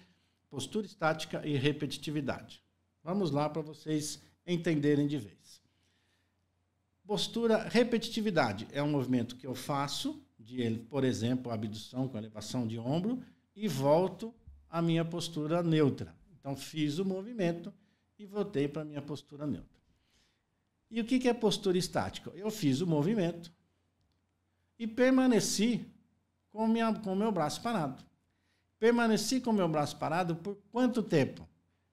postura estática e repetitividade? Vamos lá para vocês entenderem de vez. Postura repetitividade é um movimento que eu faço, de, por exemplo, abdução com elevação de ombro, e volto à minha postura neutra. Então, fiz o movimento e voltei para a minha postura neutra. E o que é postura estática? Eu fiz o movimento e permaneci com, minha, com meu braço parado. Permaneci com meu braço parado por quanto tempo?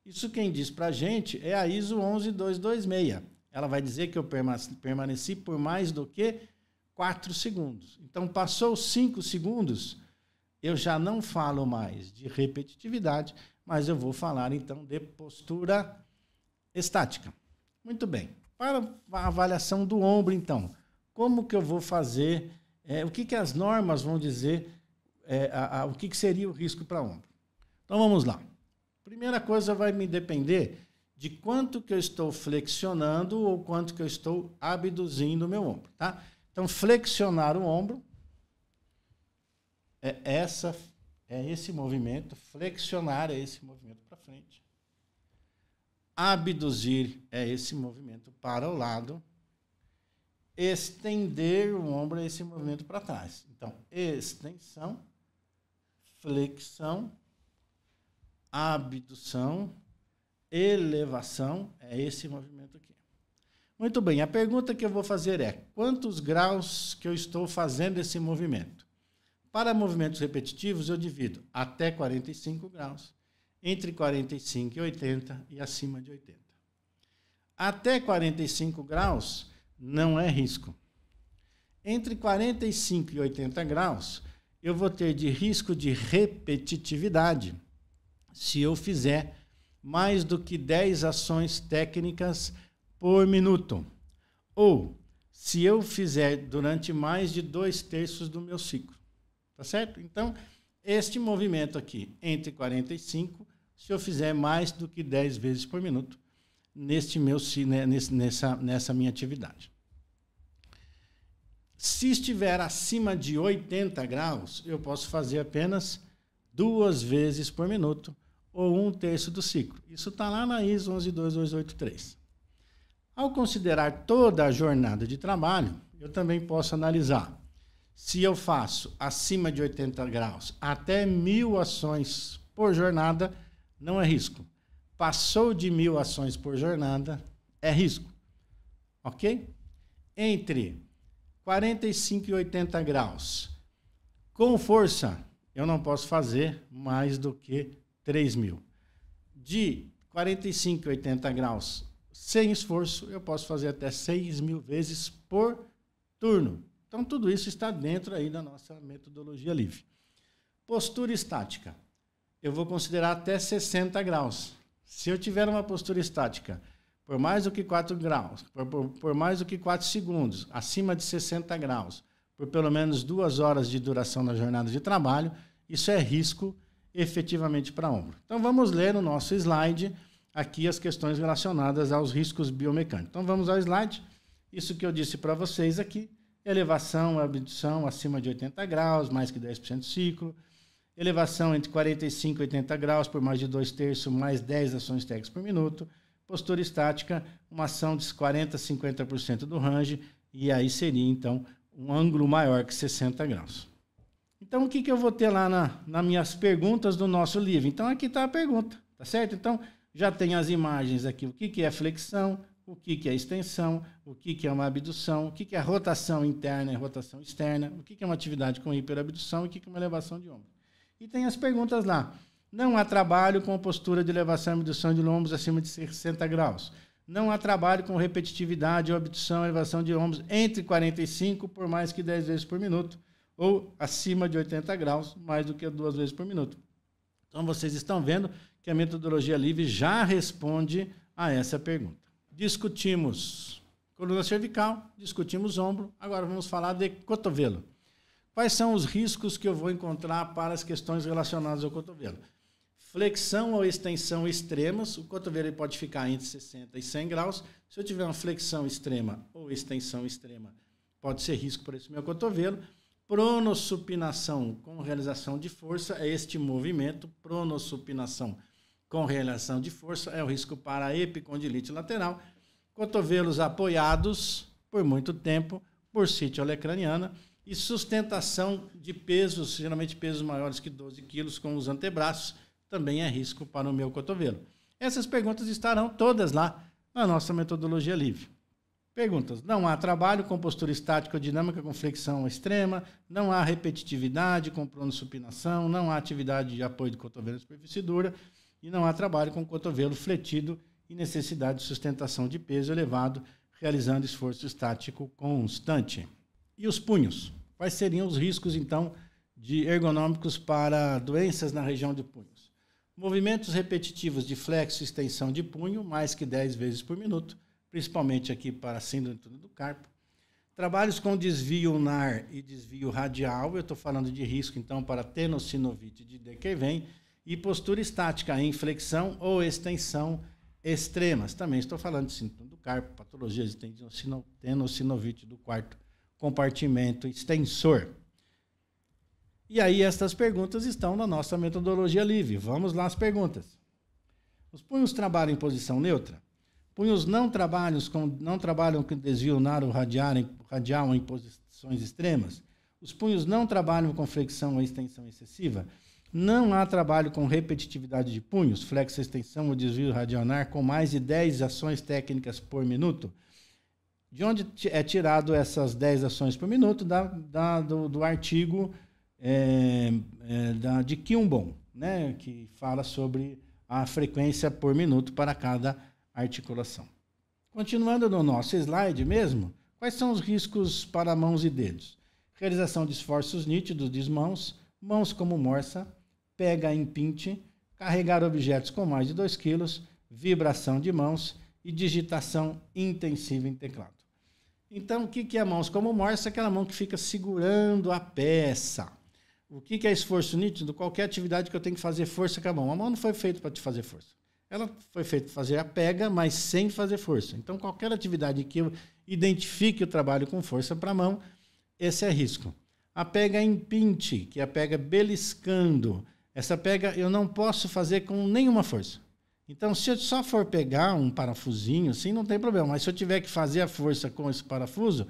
Isso quem diz para a gente é a ISO 11226. Ela vai dizer que eu permaneci por mais do que 4 segundos. Então, passou 5 segundos, eu já não falo mais de repetitividade, mas eu vou falar então de postura estática. Muito bem. Para a avaliação do ombro, então, como que eu vou fazer? É, o que, que as normas vão dizer? É, a, a, o que, que seria o risco para ombro? Então vamos lá. Primeira coisa vai me depender de quanto que eu estou flexionando ou quanto que eu estou abduzindo o meu ombro, tá? Então flexionar o ombro é essa é esse movimento, flexionar é esse movimento para frente. Abduzir é esse movimento para o lado. Estender o ombro é esse movimento para trás. Então, extensão, flexão, abdução, elevação é esse movimento aqui. Muito bem, a pergunta que eu vou fazer é: quantos graus que eu estou fazendo esse movimento? Para movimentos repetitivos, eu divido até 45 graus entre 45 e 80 e acima de 80. Até 45 graus não é risco. Entre 45 e 80 graus, eu vou ter de risco de repetitividade se eu fizer mais do que 10 ações técnicas por minuto. Ou se eu fizer durante mais de dois terços do meu ciclo. Tá certo? Então, este movimento aqui entre 45 se eu fizer mais do que 10 vezes por minuto neste meu, né, nessa, nessa minha atividade. Se estiver acima de 80 graus, eu posso fazer apenas duas vezes por minuto ou um terço do ciclo. Isso está lá na ISO 112283. Ao considerar toda a jornada de trabalho, eu também posso analisar se eu faço acima de 80 graus até mil ações por jornada, não é risco. Passou de mil ações por jornada, é risco. Ok? Entre 45 e 80 graus. Com força, eu não posso fazer mais do que 3 mil. De 45 a 80 graus sem esforço, eu posso fazer até 6 mil vezes por turno. Então, tudo isso está dentro aí da nossa metodologia livre. Postura estática eu vou considerar até 60 graus. Se eu tiver uma postura estática por mais do que 4 graus, por, por, por mais do que 4 segundos, acima de 60 graus, por pelo menos duas horas de duração da jornada de trabalho, isso é risco efetivamente para ombro. Então vamos ler no nosso slide aqui as questões relacionadas aos riscos biomecânicos. Então vamos ao slide. Isso que eu disse para vocês aqui, elevação, abdução acima de 80 graus, mais que 10% ciclo, elevação entre 45 e 80 graus por mais de 2 terços, mais 10 ações técnicas por minuto, postura estática, uma ação de 40 a 50% do range, e aí seria então um ângulo maior que 60 graus. Então, o que, que eu vou ter lá na, nas minhas perguntas do nosso livro? Então, aqui está a pergunta, tá certo? Então, já tem as imagens aqui, o que, que é flexão, o que, que é extensão, o que, que é uma abdução, o que, que é rotação interna e rotação externa, o que, que é uma atividade com hiperabdução e o que, que é uma elevação de ombro. E tem as perguntas lá. Não há trabalho com postura de elevação e abdução de lombos acima de 60 graus. Não há trabalho com repetitividade ou abdução e elevação de lombos entre 45 por mais que 10 vezes por minuto ou acima de 80 graus, mais do que duas vezes por minuto. Então vocês estão vendo que a metodologia livre já responde a essa pergunta. Discutimos coluna cervical, discutimos ombro, agora vamos falar de cotovelo. Quais são os riscos que eu vou encontrar para as questões relacionadas ao cotovelo? Flexão ou extensão extremas, o cotovelo pode ficar entre 60 e 100 graus. Se eu tiver uma flexão extrema ou extensão extrema, pode ser risco para esse meu cotovelo. Pronossupinação com realização de força é este movimento. Pronossupinação com realização de força é o risco para a epicondilite lateral. Cotovelos apoiados por muito tempo por sítio alecraniana e sustentação de pesos, geralmente pesos maiores que 12 quilos com os antebraços, também é risco para o meu cotovelo. Essas perguntas estarão todas lá na nossa metodologia livre. Perguntas: Não há trabalho com postura estática ou dinâmica com flexão extrema, não há repetitividade com pronossupinação, não há atividade de apoio de cotovelo à superfície dura e não há trabalho com cotovelo fletido e necessidade de sustentação de peso elevado, realizando esforço estático constante. E os punhos? Quais seriam os riscos, então, de ergonômicos para doenças na região de punhos? Movimentos repetitivos de flexo e extensão de punho, mais que 10 vezes por minuto, principalmente aqui para síndrome do carpo. Trabalhos com desvio nar e desvio radial, eu estou falando de risco, então, para tenosinovite de Dequeven, e postura estática em flexão ou extensão extremas. Também estou falando de síndrome do carpo, patologias de tenossinovite do quarto compartimento extensor. E aí, estas perguntas estão na nossa metodologia livre. Vamos lá às perguntas. Os punhos trabalham em posição neutra? Punhos não trabalham com, não trabalham com desvio naro radial em, radial em posições extremas? Os punhos não trabalham com flexão ou extensão excessiva? Não há trabalho com repetitividade de punhos, flex, extensão ou desvio radionar com mais de 10 ações técnicas por minuto? de onde é tirado essas 10 ações por minuto da, da do, do, artigo é, é, da, de Kilbon, né, que fala sobre a frequência por minuto para cada articulação. Continuando no nosso slide mesmo, quais são os riscos para mãos e dedos? Realização de esforços nítidos de mãos, mãos como morsa, pega em pinte, carregar objetos com mais de 2 kg, vibração de mãos e digitação intensiva em teclado. Então, o que, é mão? Como morsa aquela mão que fica segurando a peça. O que, que é esforço nítido? Qualquer atividade que eu tenho que fazer força com a mão. A mão não foi feita para te fazer força. Ela foi feita para fazer a pega, mas sem fazer força. Então, qualquer atividade que eu identifique o trabalho com força para a mão, esse é risco. A pega em é pinte, que é a pega beliscando. Essa pega eu não posso fazer com nenhuma força. Então, se eu só for pegar um parafusinho, assim, não tem problema. Mas se eu tiver que fazer a força com esse parafuso,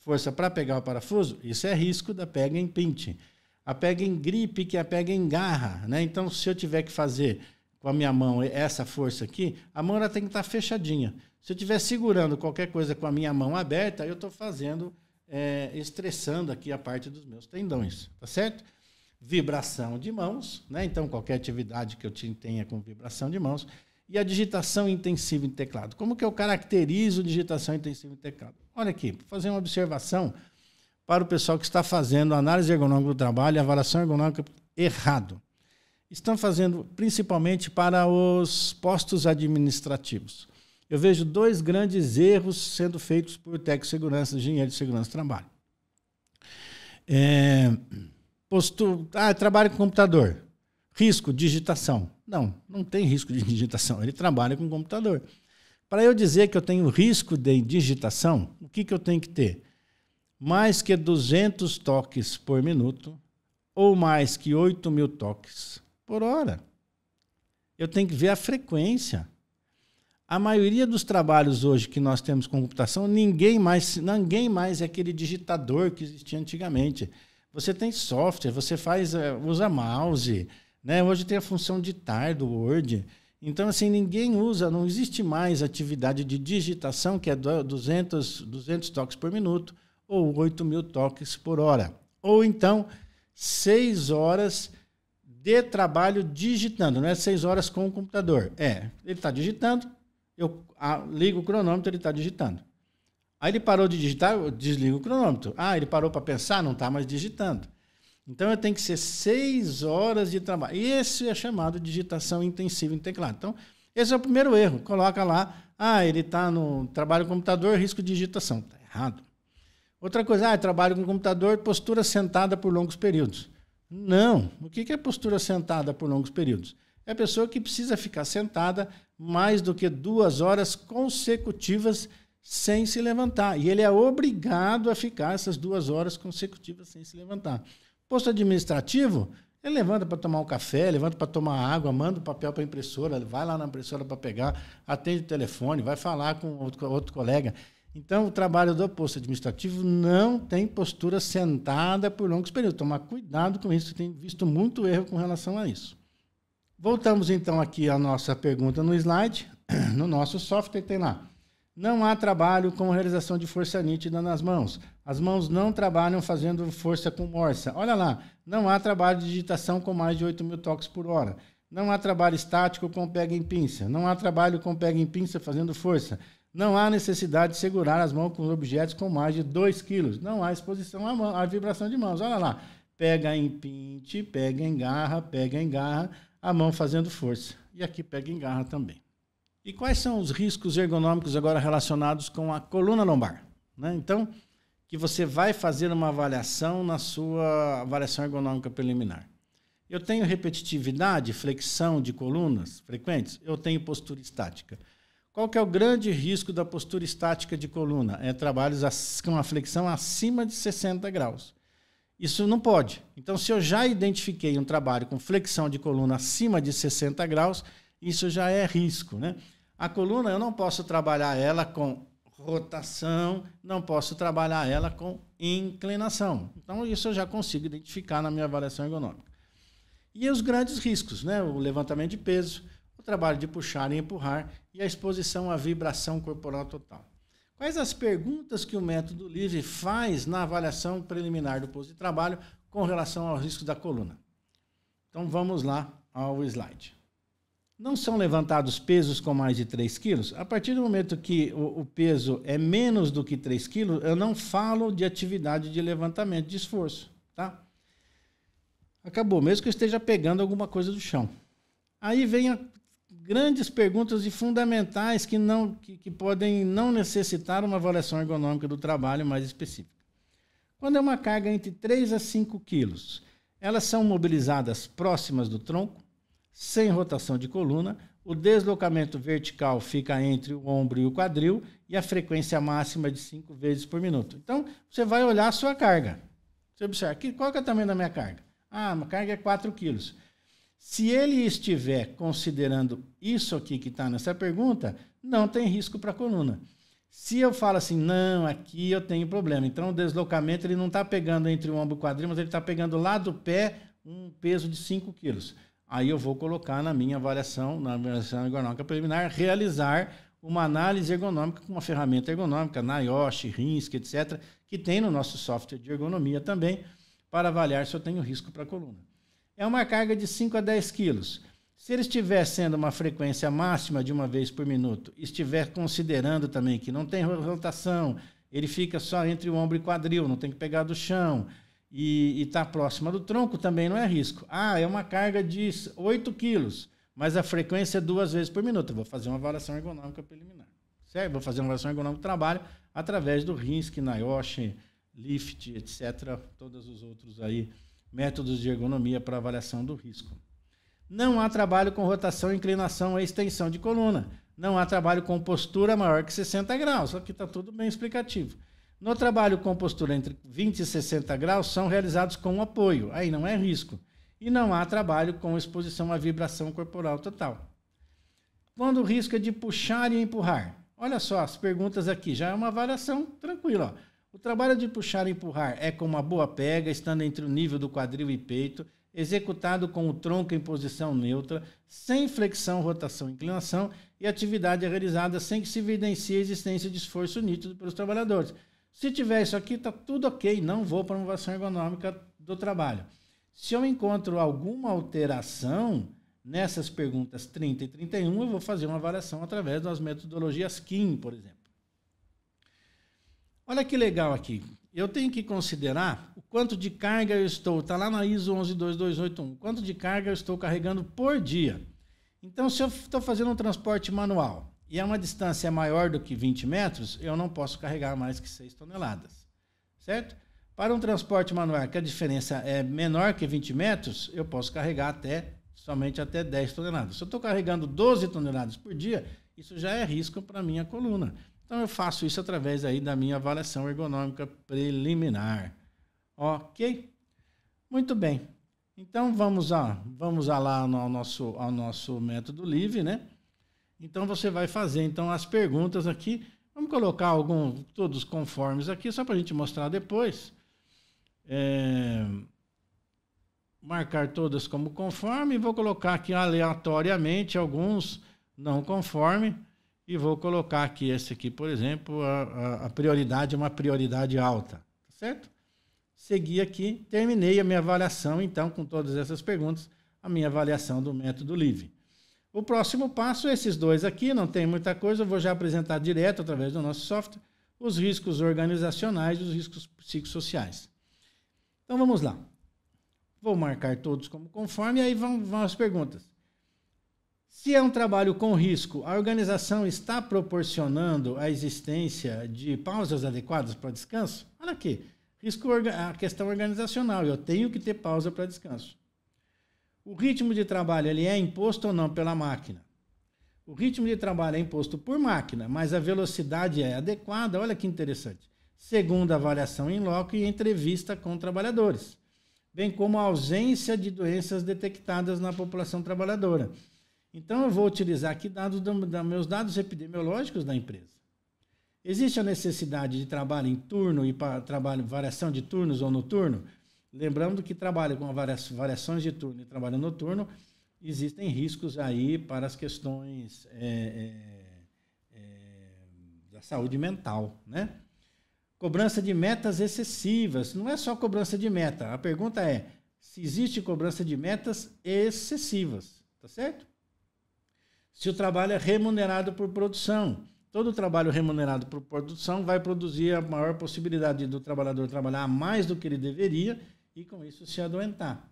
força para pegar o parafuso, isso é risco da pega em pinte. A pega em gripe, que é a pega em garra, né? Então, se eu tiver que fazer com a minha mão essa força aqui, a mão ela tem que estar tá fechadinha. Se eu estiver segurando qualquer coisa com a minha mão aberta, eu estou fazendo, é, estressando aqui a parte dos meus tendões, tá certo? vibração de mãos, né? Então, qualquer atividade que eu tenha com vibração de mãos. E a digitação intensiva em teclado. Como que eu caracterizo digitação intensiva em teclado? Olha aqui, vou fazer uma observação para o pessoal que está fazendo análise ergonômica do trabalho e avaliação ergonômica errado. Estão fazendo principalmente para os postos administrativos. Eu vejo dois grandes erros sendo feitos por técnico de segurança, engenheiro de segurança do trabalho. É, posto Ah, trabalha com computador. Risco, digitação. Não, não tem risco de <laughs> digitação. Ele trabalha com computador. Para eu dizer que eu tenho risco de digitação, o que, que eu tenho que ter? Mais que 200 toques por minuto ou mais que 8 mil toques por hora. Eu tenho que ver a frequência. A maioria dos trabalhos hoje que nós temos com computação, ninguém mais, ninguém mais é aquele digitador que existia antigamente. Você tem software, você faz, eh, usa mouse, né? Hoje tem a função de tar do Word. Então, assim, ninguém usa, não existe mais atividade de digitação que é 200, 200 toques por minuto ou 8 mil toques por hora. Ou então, 6 horas de trabalho digitando, não é 6 horas com o computador. É, ele está digitando, eu ligo o cronômetro, ele está digitando. Aí ele parou de digitar, eu desligo o cronômetro. Ah, ele parou para pensar, não está mais digitando. Então eu tenho que ser seis horas de trabalho. Esse é chamado digitação intensiva em teclado. Então, esse é o primeiro erro. Coloca lá, ah, ele está no trabalho com computador, risco de digitação. Está errado. Outra coisa, ah, trabalho com computador, postura sentada por longos períodos. Não. O que é postura sentada por longos períodos? É a pessoa que precisa ficar sentada mais do que duas horas consecutivas sem se levantar. E ele é obrigado a ficar essas duas horas consecutivas sem se levantar. Posto administrativo, ele levanta para tomar um café, levanta para tomar água, manda o papel para a impressora, vai lá na impressora para pegar, atende o telefone, vai falar com outro, outro colega. Então, o trabalho do posto administrativo não tem postura sentada por longos períodos. Tomar cuidado com isso, tem visto muito erro com relação a isso. Voltamos então aqui à nossa pergunta no slide. <clears throat> No nosso software tem lá não há trabalho com realização de força nítida nas mãos. As mãos não trabalham fazendo força com morsa. Olha lá, não há trabalho de digitação com mais de 8 mil toques por hora. Não há trabalho estático com pega em pinça. Não há trabalho com pega em pinça fazendo força. Não há necessidade de segurar as mãos com objetos com mais de 2 quilos. Não há exposição à, mão, à vibração de mãos. Olha lá, pega em pinte, pega em garra, pega em garra, a mão fazendo força. E aqui pega em garra também. E quais são os riscos ergonômicos agora relacionados com a coluna lombar? Né? Então, que você vai fazer uma avaliação na sua avaliação ergonômica preliminar. Eu tenho repetitividade, flexão de colunas frequentes, eu tenho postura estática. Qual que é o grande risco da postura estática de coluna? É trabalhos com a flexão acima de 60 graus. Isso não pode. Então, se eu já identifiquei um trabalho com flexão de coluna acima de 60 graus, isso já é risco, né? A coluna eu não posso trabalhar ela com rotação, não posso trabalhar ela com inclinação. Então isso eu já consigo identificar na minha avaliação ergonômica. E os grandes riscos, né? O levantamento de peso, o trabalho de puxar e empurrar e a exposição à vibração corporal total. Quais as perguntas que o método livre faz na avaliação preliminar do posto de trabalho com relação ao risco da coluna? Então vamos lá ao slide não são levantados pesos com mais de 3 quilos, a partir do momento que o, o, peso é menos do que 3 quilos, eu não falo de atividade de levantamento, de esforço, tá? Acabou, mesmo que eu esteja pegando alguma coisa do chão. Aí vem a, grandes perguntas e fundamentais que, não, que, que podem não necessitar uma avaliação ergonômica do trabalho mais específica. Quando é uma carga entre 3 a 5 quilos, elas são mobilizadas próximas do tronco, sem rotação de coluna, o deslocamento vertical fica entre o ombro e o quadril e a frequência máxima é de 5 vezes por minuto. Então, você vai olhar a sua carga. Você observa, aqui, qual que é o tamanho da minha carga? Ah, a minha carga é 4 quilos. Se ele estiver considerando isso aqui que está nessa pergunta, não tem risco para a coluna. Se eu falo assim, não, aqui eu tenho problema. Então, o deslocamento ele não está pegando entre o ombro e o quadril, mas ele está pegando lá do pé um peso de 5 quilos aí eu vou colocar na minha avaliação, na avaliação ergonômica preliminar, realizar uma análise ergonômica com uma ferramenta ergonômica, NIOSH, RINSC, etc., que tem no nosso software de ergonomia também, para avaliar se eu tenho risco para a coluna. É uma carga de 5 a 10 quilos. Se ele estiver sendo uma frequência máxima de uma vez por minuto, estiver considerando também que não tem rotação, ele fica só entre o ombro e quadril, não tem que pegar do chão, e está próxima do tronco, também não é risco. Ah, é uma carga de 8 quilos, mas a frequência é duas vezes por minuto. Eu vou fazer uma avaliação ergonômica preliminar. Certo? Vou fazer uma avaliação ergonômica do trabalho através do RINSC, NIOSH, LIFT, etc. Todos os outros aí métodos de ergonomia para avaliação do risco. Não há trabalho com rotação, inclinação e extensão de coluna. Não há trabalho com postura maior que 60 graus. Aqui está tudo bem explicativo. No trabalho com postura entre 20 e 60 graus, são realizados com apoio, aí não é risco. E não há trabalho com exposição à vibração corporal total. Quando o risco é de puxar e empurrar. Olha só as perguntas aqui, já é uma avaliação tranquila. Ó. O trabalho de puxar e empurrar é com uma boa pega, estando entre o nível do quadril e peito, executado com o tronco em posição neutra, sem flexão, rotação e inclinação, e a atividade é realizada sem que se evidencie a existência de esforço nítido pelos trabalhadores. Se tiver isso aqui, tá tudo ok, não vou para inovação ergonômica do trabalho. Se eu encontro alguma alteração nessas perguntas 30 e 31, eu vou fazer uma avaliação através das metodologias KIM, por exemplo. Olha que legal aqui. Eu tenho que considerar o quanto de carga eu estou, está lá na ISO 112281, quanto de carga eu estou carregando por dia. Então, se eu estou fazendo um transporte manual, e é uma distância maior do que 20 metros, eu não posso carregar mais que 6 toneladas. Certo? Para um transporte manual, que a diferença é menor que 20 metros, eu posso carregar até somente até 10 toneladas. Se eu estou carregando 12 toneladas por dia, isso já é risco para a minha coluna. Então eu faço isso através aí da minha avaliação ergonômica preliminar. Ok? Muito bem. Então vamos a vamos a lá ao nosso, ao nosso método livre, né? Então você vai fazer então as perguntas aqui. Vamos colocar algum, todos conformes aqui, só para a gente mostrar depois. É, marcar todas como conforme. Vou colocar aqui aleatoriamente alguns não conforme. E vou colocar aqui esse aqui, por exemplo, a, a, a prioridade é uma prioridade alta. Tá certo? Segui aqui, terminei a minha avaliação, então, com todas essas perguntas, a minha avaliação do método livre. O próximo passo, é esses dois aqui, não tem muita coisa, eu vou já apresentar direto através do nosso software os riscos organizacionais e os riscos psicossociais. Então vamos lá. Vou marcar todos como conforme e aí vão, vão as perguntas. Se é um trabalho com risco, a organização está proporcionando a existência de pausas adequadas para descanso? Olha aqui, risco a questão organizacional, eu tenho que ter pausa para descanso. O ritmo de trabalho ele é imposto ou não pela máquina? O ritmo de trabalho é imposto por máquina, mas a velocidade é adequada. Olha que interessante. Segundo a avaliação em loco e entrevista com trabalhadores, bem como a ausência de doenças detectadas na população trabalhadora. Então, eu vou utilizar aqui dados do, da, meus dados epidemiológicos da empresa. Existe a necessidade de trabalho em turno e para trabalho variação de turnos ou noturno? Lembrando que trabalha com variações de turno e trabalho noturno, existem riscos aí para as questões é, é, é, da saúde mental, né? Cobrança de metas excessivas. Não é só cobrança de meta. A pergunta é se existe cobrança de metas excessivas, tá certo? Se o trabalho é remunerado por produção. Todo trabalho remunerado por produção vai produzir a maior possibilidade do trabalhador trabalhar mais do que ele deveria e com isso se adoentar.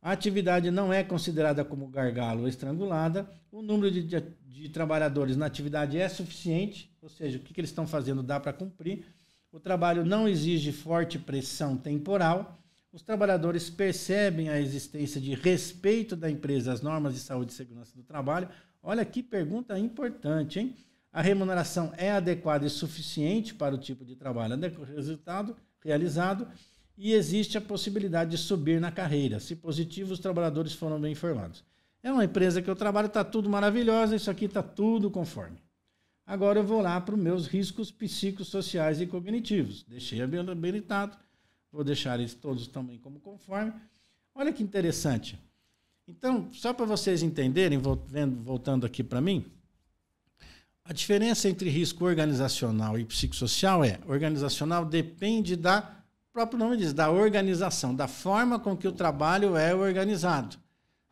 A atividade não é considerada como gargalo ou estrangulada. O número de, de, de trabalhadores na atividade é suficiente, ou seja, o que, que eles estão fazendo dá para cumprir. O trabalho não exige forte pressão temporal. Os trabalhadores percebem a existência de respeito da empresa às normas de saúde e segurança do trabalho. Olha que pergunta importante, hein? A remuneração é adequada e suficiente para o tipo de trabalho, resultado realizado e existe a possibilidade de subir na carreira. Se positivo, os trabalhadores foram bem informados. É uma empresa que eu trabalho, está tudo maravilhosa, isso aqui está tudo conforme. Agora eu vou lá para os meus riscos psicossociais e cognitivos. Deixei habilitado, vou deixar eles todos também como conforme. Olha que interessante. Então, só para vocês entenderem, voltando aqui para mim, a diferença entre risco organizacional e psicossocial é: organizacional depende da próprio nome diz, da organização, da forma com que o trabalho é organizado.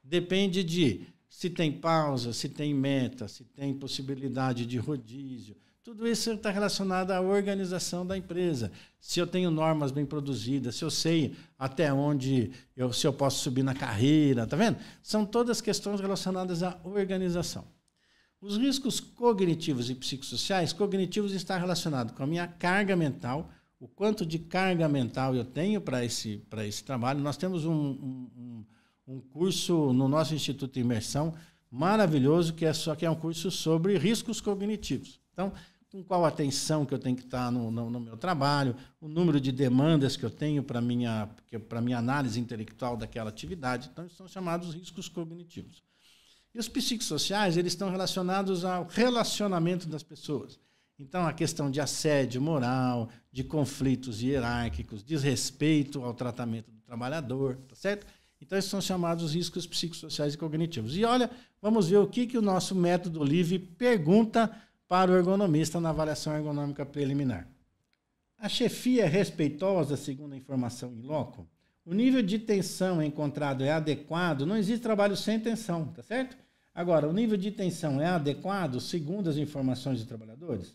Depende de se tem pausa, se tem meta, se tem possibilidade de rodízio. Tudo isso está relacionado à organização da empresa. Se eu tenho normas bem produzidas, se eu sei até onde eu, se eu posso subir na carreira, tá vendo? São todas questões relacionadas à organização. Os riscos cognitivos e psicossociais, cognitivos está relacionado com a minha carga mental, o quanto de carga mental eu tenho para esse, esse trabalho. Nós temos um, um, um curso no nosso Instituto de Imersão maravilhoso, que é só que é um curso sobre riscos cognitivos. Então, com qual atenção que eu tenho que estar no, no, no meu trabalho, o número de demandas que eu tenho para minha para minha análise intelectual daquela atividade. Então, são chamados riscos cognitivos. E os psicossociais, eles estão relacionados ao relacionamento das pessoas. Então, a questão de assédio moral, de conflitos hierárquicos, desrespeito ao tratamento do trabalhador, tá certo? Então, esses são chamados riscos psicossociais e cognitivos. E olha, vamos ver o que, que o nosso método livre pergunta para o ergonomista na avaliação ergonômica preliminar. A chefia é respeitosa, segundo a informação em loco. O nível de tensão encontrado é adequado, não existe trabalho sem tensão, tá certo? Agora, o nível de tensão é adequado segundo as informações de trabalhadores?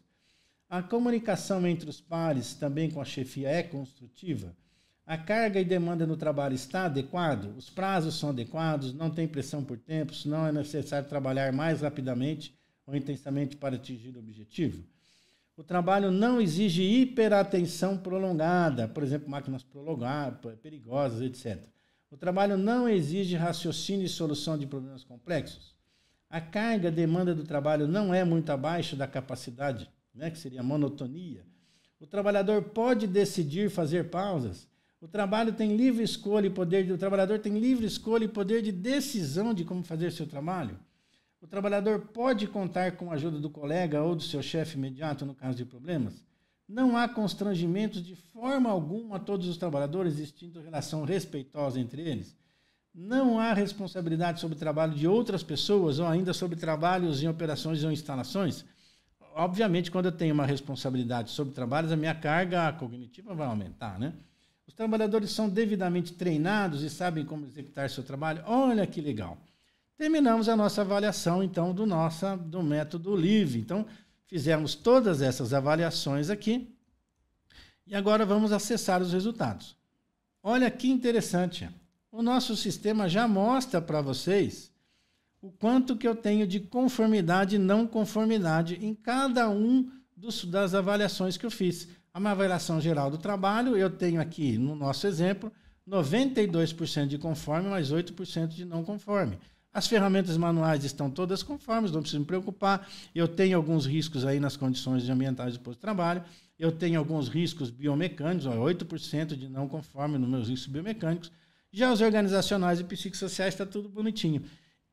A comunicação entre os pares, também com a chefia, é construtiva? A carga e demanda no trabalho está adequado? Os prazos são adequados? Não tem pressão por Se Não é necessário trabalhar mais rapidamente ou intensamente para atingir o objetivo? O trabalho não exige hiperatenção prolongada, por exemplo, máquinas prolongadas, perigosas, etc. O trabalho não exige raciocínio e solução de problemas complexos. A carga demanda do trabalho não é muito abaixo da capacidade né, que seria monotonia. O trabalhador pode decidir fazer pausas. O trabalho tem livre escolha e poder o trabalhador tem livre escolha e poder de decisão de como fazer seu trabalho. O trabalhador pode contar com a ajuda do colega ou do seu chefe imediato no caso de problemas. Não há constrangimentos de forma alguma a todos os trabalhadores, existindo relação respeitosa entre eles. Não há responsabilidade sobre o trabalho de outras pessoas ou ainda sobre trabalhos em operações ou instalações obviamente, quando eu tenho uma responsabilidade sobre trabalhos, a minha carga cognitiva vai aumentar, né? Os trabalhadores são devidamente treinados e sabem como executar seu trabalho. Olha que legal. Terminamos a nossa avaliação, então, do, nossa, do método LIVE. Então, fizemos todas essas avaliações aqui. E agora vamos acessar os resultados. Olha que interessante. O nosso sistema já mostra para vocês o quanto que eu tenho de conformidade e não conformidade em cada um dos, das avaliações que eu fiz. A minha avaliação geral do trabalho, eu tenho aqui, no nosso exemplo, 92% de conforme, mais 8% de não conforme. As ferramentas manuais estão todas conformes, não preciso me preocupar. Eu tenho alguns riscos aí nas condições ambientais do posto de trabalho. Eu tenho alguns riscos biomecânicos, 8% de não conforme nos meus riscos biomecânicos. Já os organizacionais e psicossociais está tudo bonitinho.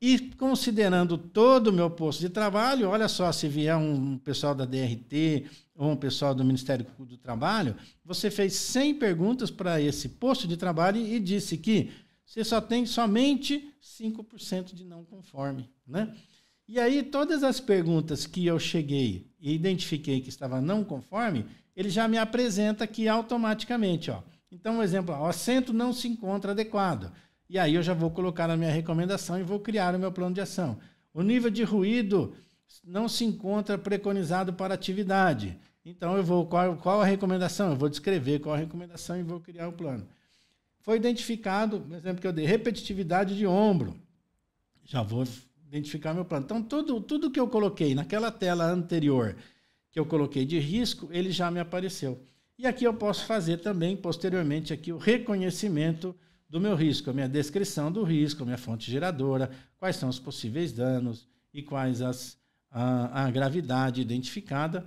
E considerando todo o meu posto de trabalho, olha só, se vier um pessoal da DRT ou um pessoal do Ministério do Trabalho, você fez 100 perguntas para esse posto de trabalho e disse que você só tem somente 5% de não conforme, né? E aí todas as perguntas que eu cheguei e identifiquei que estava não conforme, ele já me apresenta aqui automaticamente, ó. Então, um exemplo, ó, o assento não se encontra adequado. E aí eu já vou colocar na minha recomendação e vou criar o meu plano de ação. O nível de ruído não se encontra preconizado para atividade. Então eu vou qual, qual a recomendação? Eu vou descrever qual a recomendação e vou criar o plano. Foi identificado, por exemplo, que eu dei repetitividade de ombro. Já vou identificar meu plano. Então tudo tudo que eu coloquei naquela tela anterior que eu coloquei de risco, ele já me apareceu. E aqui eu posso fazer também posteriormente aqui o reconhecimento do meu risco, a minha descrição do risco, a minha fonte geradora, quais são os possíveis danos e quais as, a, a gravidade identificada.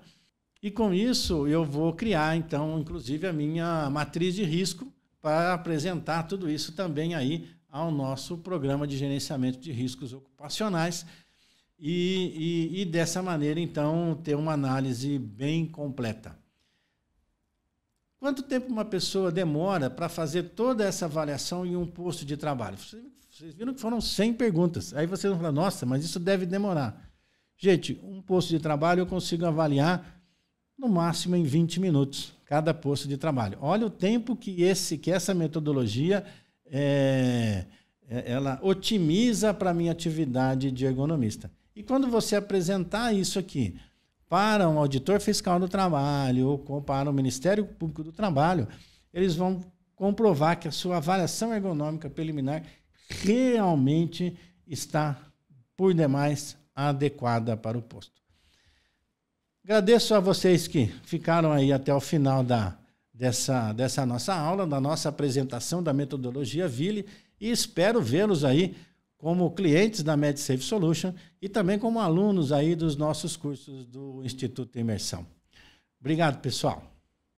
E com isso eu vou criar, então, inclusive, a minha matriz de risco para apresentar tudo isso também aí ao nosso programa de gerenciamento de riscos ocupacionais. E, e, e dessa maneira, então, ter uma análise bem completa. Quanto tempo uma pessoa demora para fazer toda essa avaliação em um posto de trabalho? Vocês viram que foram 100 perguntas. Aí vocês vão falar, nossa, mas isso deve demorar. Gente, um posto de trabalho eu consigo avaliar no máximo em 20 minutos, cada posto de trabalho. Olha o tempo que, esse, que essa metodologia é, ela otimiza para a minha atividade de ergonomista. E quando você apresentar isso aqui para um auditor fiscal do trabalho ou para o Ministério Público do Trabalho, eles vão comprovar que a sua avaliação ergonômica preliminar realmente está por demais adequada para o posto. Agradeço a vocês que ficaram aí até o final da, dessa, dessa nossa aula, da nossa apresentação da metodologia Ville e espero vê-los aí como clientes da MedSafe Solution e também como alunos aí dos nossos cursos do Instituto de Imersão. Obrigado, pessoal.